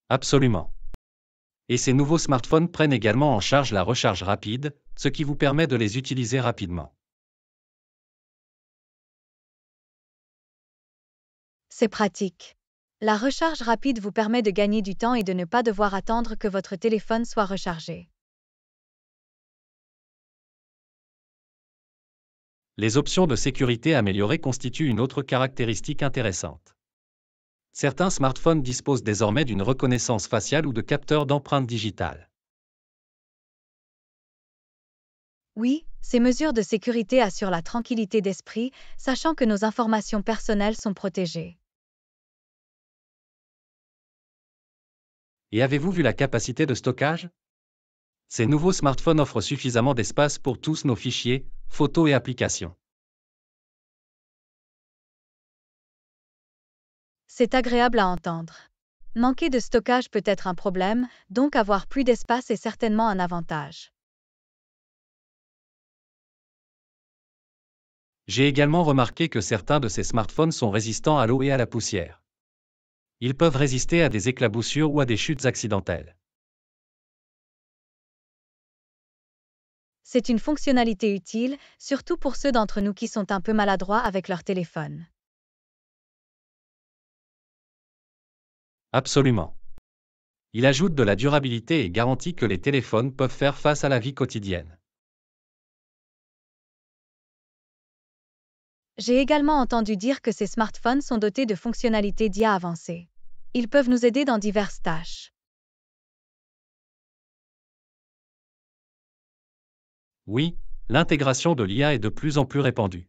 Absolument. Et ces nouveaux smartphones prennent également en charge la recharge rapide, ce qui vous permet de les utiliser rapidement. C'est pratique. La recharge rapide vous permet de gagner du temps et de ne pas devoir attendre que votre téléphone soit rechargé. Les options de sécurité améliorées constituent une autre caractéristique intéressante. Certains smartphones disposent désormais d'une reconnaissance faciale ou de capteurs d'empreintes digitales. Oui, ces mesures de sécurité assurent la tranquillité d'esprit, sachant que nos informations personnelles sont protégées. Et avez-vous vu la capacité de stockage Ces nouveaux smartphones offrent suffisamment d'espace pour tous nos fichiers, photos et applications. C'est agréable à entendre. Manquer de stockage peut être un problème, donc avoir plus d'espace est certainement un avantage. J'ai également remarqué que certains de ces smartphones sont résistants à l'eau et à la poussière. Ils peuvent résister à des éclaboussures ou à des chutes accidentelles. C'est une fonctionnalité utile, surtout pour ceux d'entre nous qui sont un peu maladroits avec leur téléphone. Absolument. Il ajoute de la durabilité et garantit que les téléphones peuvent faire face à la vie quotidienne. J'ai également entendu dire que ces smartphones sont dotés de fonctionnalités d'IA avancées. Ils peuvent nous aider dans diverses tâches. Oui, l'intégration de l'IA est de plus en plus répandue.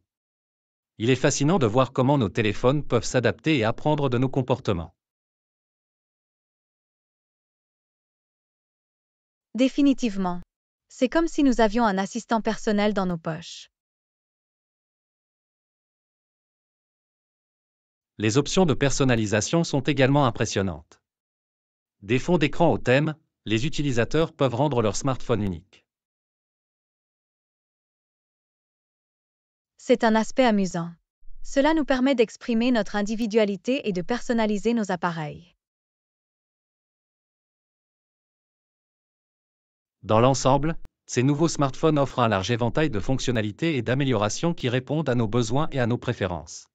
Il est fascinant de voir comment nos téléphones peuvent s'adapter et apprendre de nos comportements. Définitivement. C'est comme si nous avions un assistant personnel dans nos poches. les options de personnalisation sont également impressionnantes. Des fonds d'écran au thème, les utilisateurs peuvent rendre leur smartphone unique. C'est un aspect amusant. Cela nous permet d'exprimer notre individualité et de personnaliser nos appareils. Dans l'ensemble, ces nouveaux smartphones offrent un large éventail de fonctionnalités et d'améliorations qui répondent à nos besoins et à nos préférences.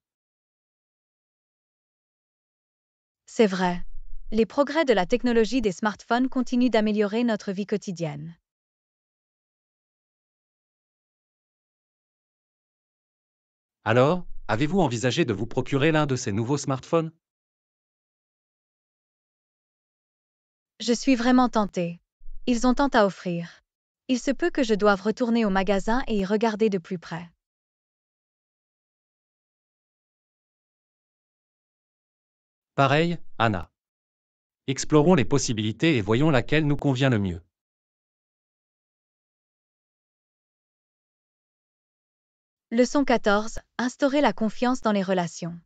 C'est vrai. Les progrès de la technologie des smartphones continuent d'améliorer notre vie quotidienne. Alors, avez-vous envisagé de vous procurer l'un de ces nouveaux smartphones Je suis vraiment tentée. Ils ont tant à offrir. Il se peut que je doive retourner au magasin et y regarder de plus près. Pareil, Anna. Explorons les possibilités et voyons laquelle nous convient le mieux. Leçon 14. Instaurer la confiance dans les relations.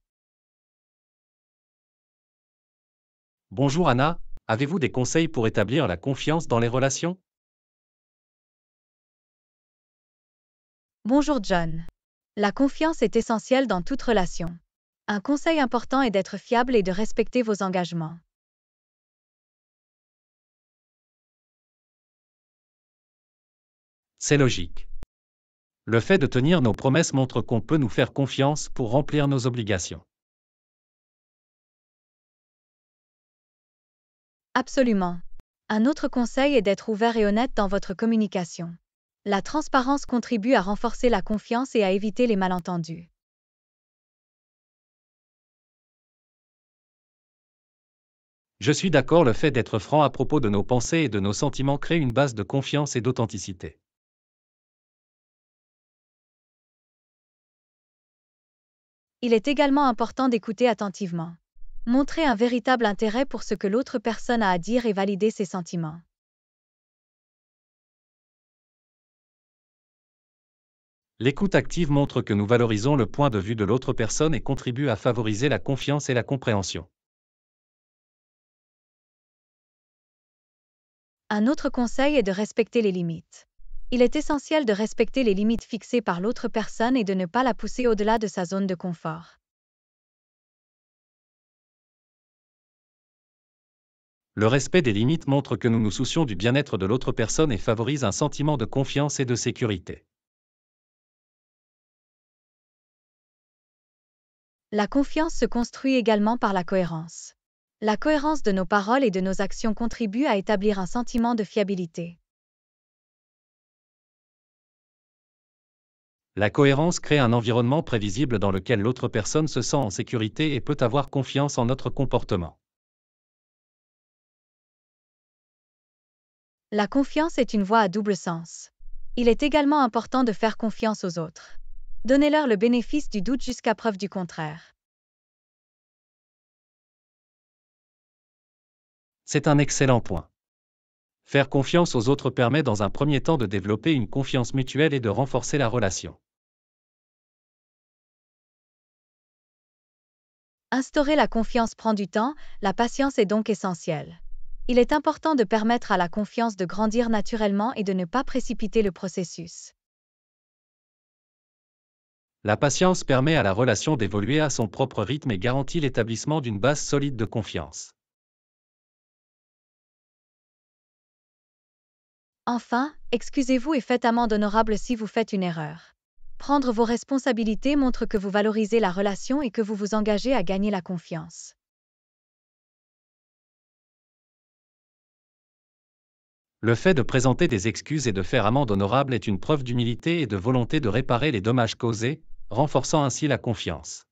Bonjour Anna, avez-vous des conseils pour établir la confiance dans les relations Bonjour John. La confiance est essentielle dans toute relation. Un conseil important est d'être fiable et de respecter vos engagements. C'est logique. Le fait de tenir nos promesses montre qu'on peut nous faire confiance pour remplir nos obligations. Absolument. Un autre conseil est d'être ouvert et honnête dans votre communication. La transparence contribue à renforcer la confiance et à éviter les malentendus. Je suis d'accord, le fait d'être franc à propos de nos pensées et de nos sentiments crée une base de confiance et d'authenticité. Il est également important d'écouter attentivement. Montrer un véritable intérêt pour ce que l'autre personne a à dire et valider ses sentiments. L'écoute active montre que nous valorisons le point de vue de l'autre personne et contribue à favoriser la confiance et la compréhension. Un autre conseil est de respecter les limites. Il est essentiel de respecter les limites fixées par l'autre personne et de ne pas la pousser au-delà de sa zone de confort. Le respect des limites montre que nous nous soucions du bien-être de l'autre personne et favorise un sentiment de confiance et de sécurité. La confiance se construit également par la cohérence. La cohérence de nos paroles et de nos actions contribue à établir un sentiment de fiabilité. La cohérence crée un environnement prévisible dans lequel l'autre personne se sent en sécurité et peut avoir confiance en notre comportement. La confiance est une voie à double sens. Il est également important de faire confiance aux autres. Donnez-leur le bénéfice du doute jusqu'à preuve du contraire. C'est un excellent point. Faire confiance aux autres permet dans un premier temps de développer une confiance mutuelle et de renforcer la relation. Instaurer la confiance prend du temps, la patience est donc essentielle. Il est important de permettre à la confiance de grandir naturellement et de ne pas précipiter le processus. La patience permet à la relation d'évoluer à son propre rythme et garantit l'établissement d'une base solide de confiance. Enfin, excusez-vous et faites amende honorable si vous faites une erreur. Prendre vos responsabilités montre que vous valorisez la relation et que vous vous engagez à gagner la confiance. Le fait de présenter des excuses et de faire amende honorable est une preuve d'humilité et de volonté de réparer les dommages causés, renforçant ainsi la confiance.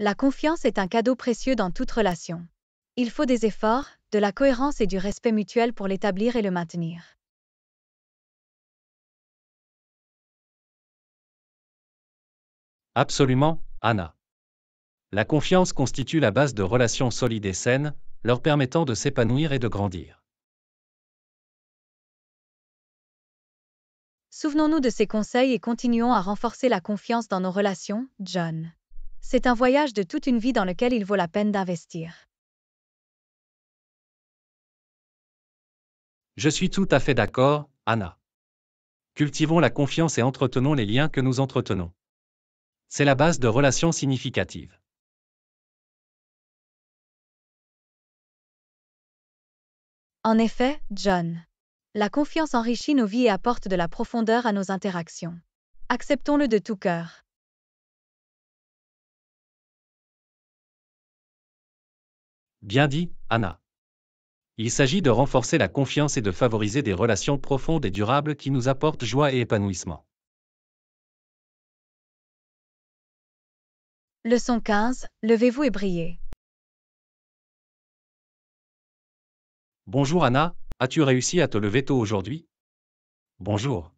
La confiance est un cadeau précieux dans toute relation. Il faut des efforts, de la cohérence et du respect mutuel pour l'établir et le maintenir. Absolument, Anna. La confiance constitue la base de relations solides et saines, leur permettant de s'épanouir et de grandir. Souvenons-nous de ces conseils et continuons à renforcer la confiance dans nos relations, John. C'est un voyage de toute une vie dans lequel il vaut la peine d'investir. Je suis tout à fait d'accord, Anna. Cultivons la confiance et entretenons les liens que nous entretenons. C'est la base de relations significatives. En effet, John. La confiance enrichit nos vies et apporte de la profondeur à nos interactions. Acceptons-le de tout cœur. Bien dit, Anna. Il s'agit de renforcer la confiance et de favoriser des relations profondes et durables qui nous apportent joie et épanouissement. Leçon 15. Levez-vous et brillez. Bonjour Anna, as-tu réussi à te lever tôt aujourd'hui Bonjour.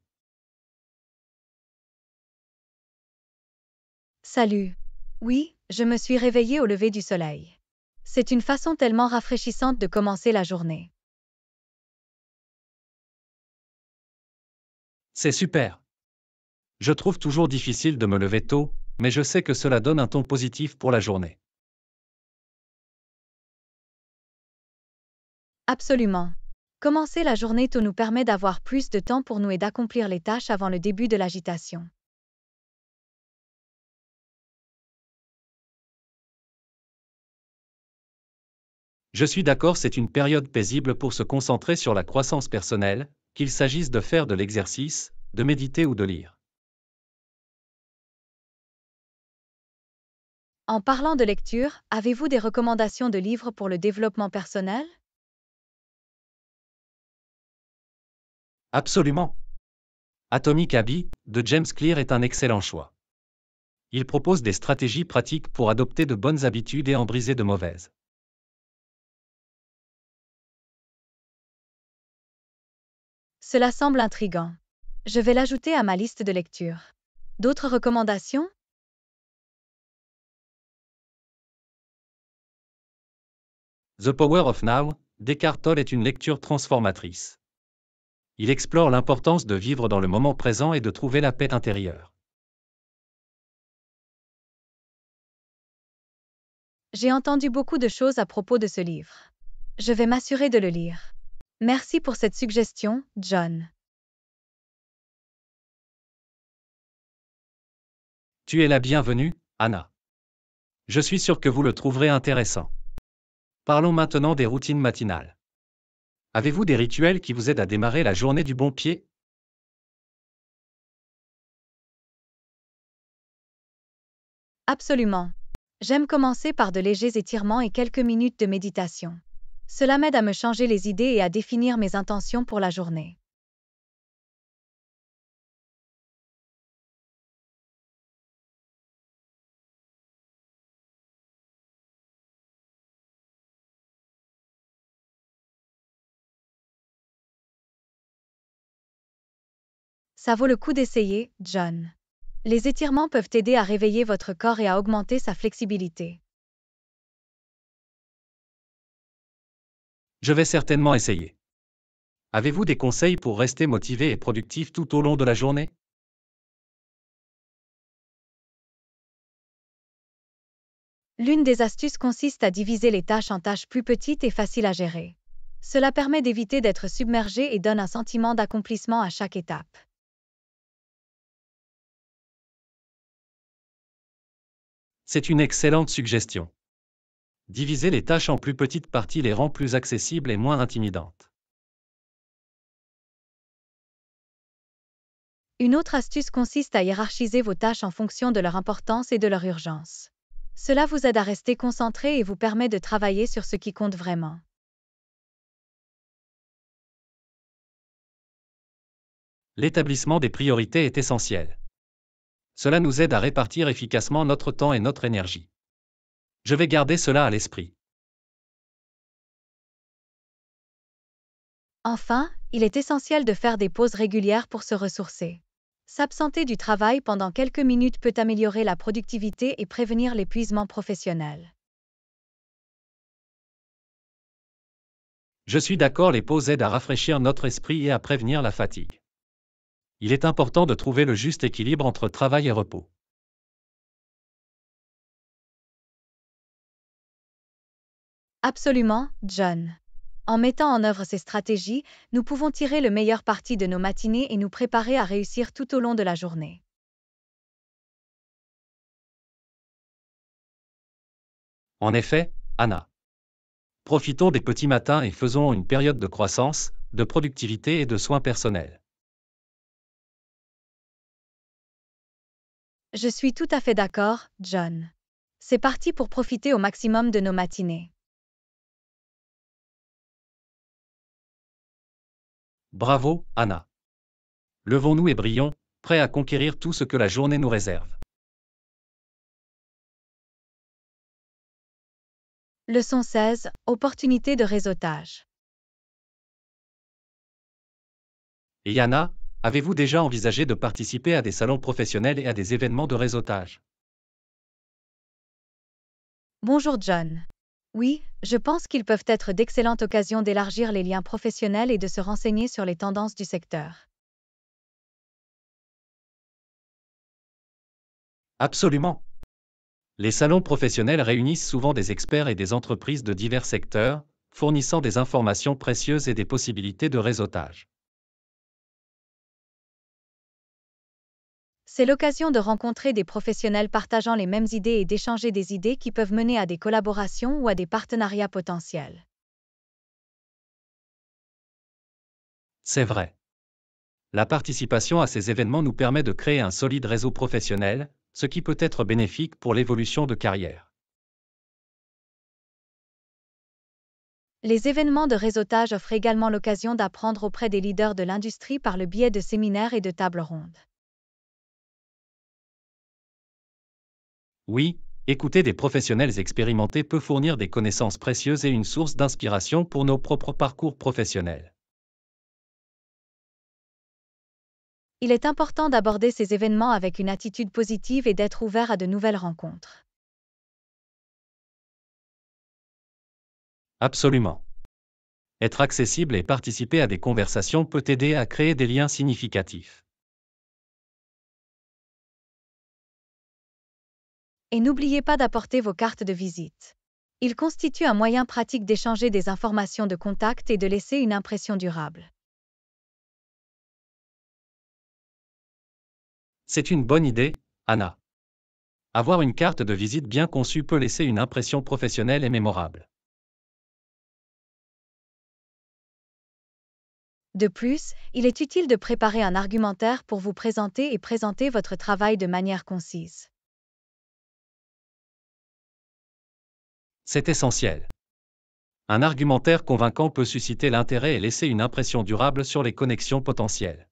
Salut. Oui, je me suis réveillée au lever du soleil. C'est une façon tellement rafraîchissante de commencer la journée. C'est super. Je trouve toujours difficile de me lever tôt, mais je sais que cela donne un ton positif pour la journée. Absolument. Commencer la journée tôt nous permet d'avoir plus de temps pour nous et d'accomplir les tâches avant le début de l'agitation. Je suis d'accord, c'est une période paisible pour se concentrer sur la croissance personnelle, qu'il s'agisse de faire de l'exercice, de méditer ou de lire. En parlant de lecture, avez-vous des recommandations de livres pour le développement personnel Absolument. Atomic Habit de James Clear est un excellent choix. Il propose des stratégies pratiques pour adopter de bonnes habitudes et en briser de mauvaises. Cela semble intrigant. Je vais l'ajouter à ma liste de lecture. D'autres recommandations The Power of Now, Descartes Tolle est une lecture transformatrice. Il explore l'importance de vivre dans le moment présent et de trouver la paix intérieure. J'ai entendu beaucoup de choses à propos de ce livre. Je vais m'assurer de le lire. Merci pour cette suggestion, John. Tu es la bienvenue, Anna. Je suis sûr que vous le trouverez intéressant. Parlons maintenant des routines matinales. Avez-vous des rituels qui vous aident à démarrer la journée du bon pied Absolument. J'aime commencer par de légers étirements et quelques minutes de méditation. Cela m'aide à me changer les idées et à définir mes intentions pour la journée. Ça vaut le coup d'essayer, John. Les étirements peuvent aider à réveiller votre corps et à augmenter sa flexibilité. Je vais certainement essayer. Avez-vous des conseils pour rester motivé et productif tout au long de la journée L'une des astuces consiste à diviser les tâches en tâches plus petites et faciles à gérer. Cela permet d'éviter d'être submergé et donne un sentiment d'accomplissement à chaque étape. C'est une excellente suggestion. Diviser les tâches en plus petites parties les rend plus accessibles et moins intimidantes. Une autre astuce consiste à hiérarchiser vos tâches en fonction de leur importance et de leur urgence. Cela vous aide à rester concentré et vous permet de travailler sur ce qui compte vraiment. L'établissement des priorités est essentiel. Cela nous aide à répartir efficacement notre temps et notre énergie. Je vais garder cela à l'esprit. Enfin, il est essentiel de faire des pauses régulières pour se ressourcer. S'absenter du travail pendant quelques minutes peut améliorer la productivité et prévenir l'épuisement professionnel. Je suis d'accord, les pauses aident à rafraîchir notre esprit et à prévenir la fatigue. Il est important de trouver le juste équilibre entre travail et repos. Absolument, John. En mettant en œuvre ces stratégies, nous pouvons tirer le meilleur parti de nos matinées et nous préparer à réussir tout au long de la journée. En effet, Anna. Profitons des petits matins et faisons une période de croissance, de productivité et de soins personnels. Je suis tout à fait d'accord, John. C'est parti pour profiter au maximum de nos matinées. Bravo, Anna. Levons-nous et brillons, prêts à conquérir tout ce que la journée nous réserve. Leçon 16. Opportunités de réseautage. Et Yana, avez-vous déjà envisagé de participer à des salons professionnels et à des événements de réseautage Bonjour John. Oui, je pense qu'ils peuvent être d'excellentes occasions d'élargir les liens professionnels et de se renseigner sur les tendances du secteur. Absolument. Les salons professionnels réunissent souvent des experts et des entreprises de divers secteurs, fournissant des informations précieuses et des possibilités de réseautage. C'est l'occasion de rencontrer des professionnels partageant les mêmes idées et d'échanger des idées qui peuvent mener à des collaborations ou à des partenariats potentiels. C'est vrai. La participation à ces événements nous permet de créer un solide réseau professionnel, ce qui peut être bénéfique pour l'évolution de carrière. Les événements de réseautage offrent également l'occasion d'apprendre auprès des leaders de l'industrie par le biais de séminaires et de tables rondes. Oui, écouter des professionnels expérimentés peut fournir des connaissances précieuses et une source d'inspiration pour nos propres parcours professionnels. Il est important d'aborder ces événements avec une attitude positive et d'être ouvert à de nouvelles rencontres. Absolument. Être accessible et participer à des conversations peut aider à créer des liens significatifs. et n'oubliez pas d'apporter vos cartes de visite. Ils constituent un moyen pratique d'échanger des informations de contact et de laisser une impression durable. C'est une bonne idée, Anna. Avoir une carte de visite bien conçue peut laisser une impression professionnelle et mémorable. De plus, il est utile de préparer un argumentaire pour vous présenter et présenter votre travail de manière concise. C'est essentiel. Un argumentaire convaincant peut susciter l'intérêt et laisser une impression durable sur les connexions potentielles.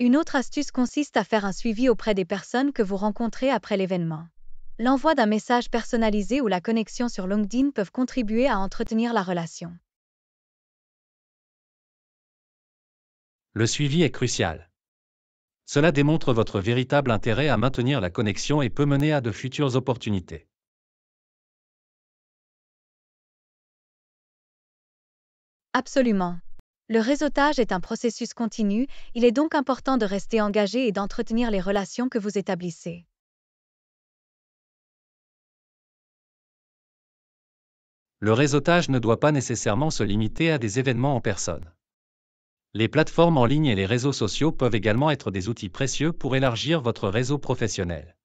Une autre astuce consiste à faire un suivi auprès des personnes que vous rencontrez après l'événement. L'envoi d'un message personnalisé ou la connexion sur LinkedIn peuvent contribuer à entretenir la relation. Le suivi est crucial. Cela démontre votre véritable intérêt à maintenir la connexion et peut mener à de futures opportunités. Absolument. Le réseautage est un processus continu, il est donc important de rester engagé et d'entretenir les relations que vous établissez. Le réseautage ne doit pas nécessairement se limiter à des événements en personne. Les plateformes en ligne et les réseaux sociaux peuvent également être des outils précieux pour élargir votre réseau professionnel.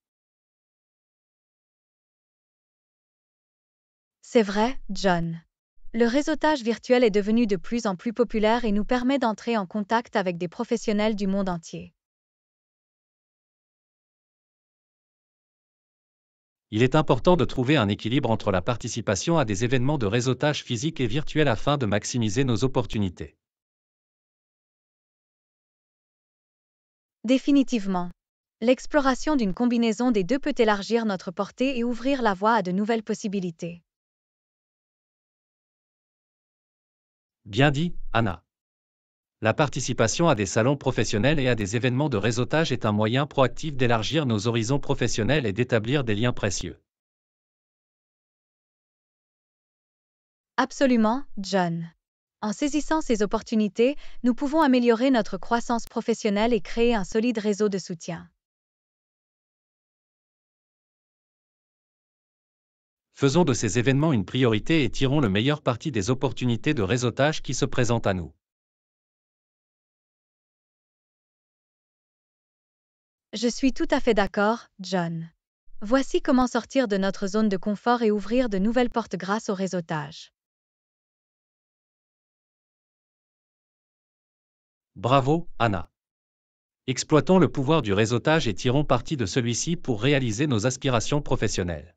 C'est vrai, John. Le réseautage virtuel est devenu de plus en plus populaire et nous permet d'entrer en contact avec des professionnels du monde entier. il est important de trouver un équilibre entre la participation à des événements de réseautage physique et virtuel afin de maximiser nos opportunités. Définitivement. L'exploration d'une combinaison des deux peut élargir notre portée et ouvrir la voie à de nouvelles possibilités. Bien dit, Anna. La participation à des salons professionnels et à des événements de réseautage est un moyen proactif d'élargir nos horizons professionnels et d'établir des liens précieux. Absolument, John. En saisissant ces opportunités, nous pouvons améliorer notre croissance professionnelle et créer un solide réseau de soutien. Faisons de ces événements une priorité et tirons le meilleur parti des opportunités de réseautage qui se présentent à nous. Je suis tout à fait d'accord, John. Voici comment sortir de notre zone de confort et ouvrir de nouvelles portes grâce au réseautage. Bravo, Anna. Exploitons le pouvoir du réseautage et tirons parti de celui-ci pour réaliser nos aspirations professionnelles.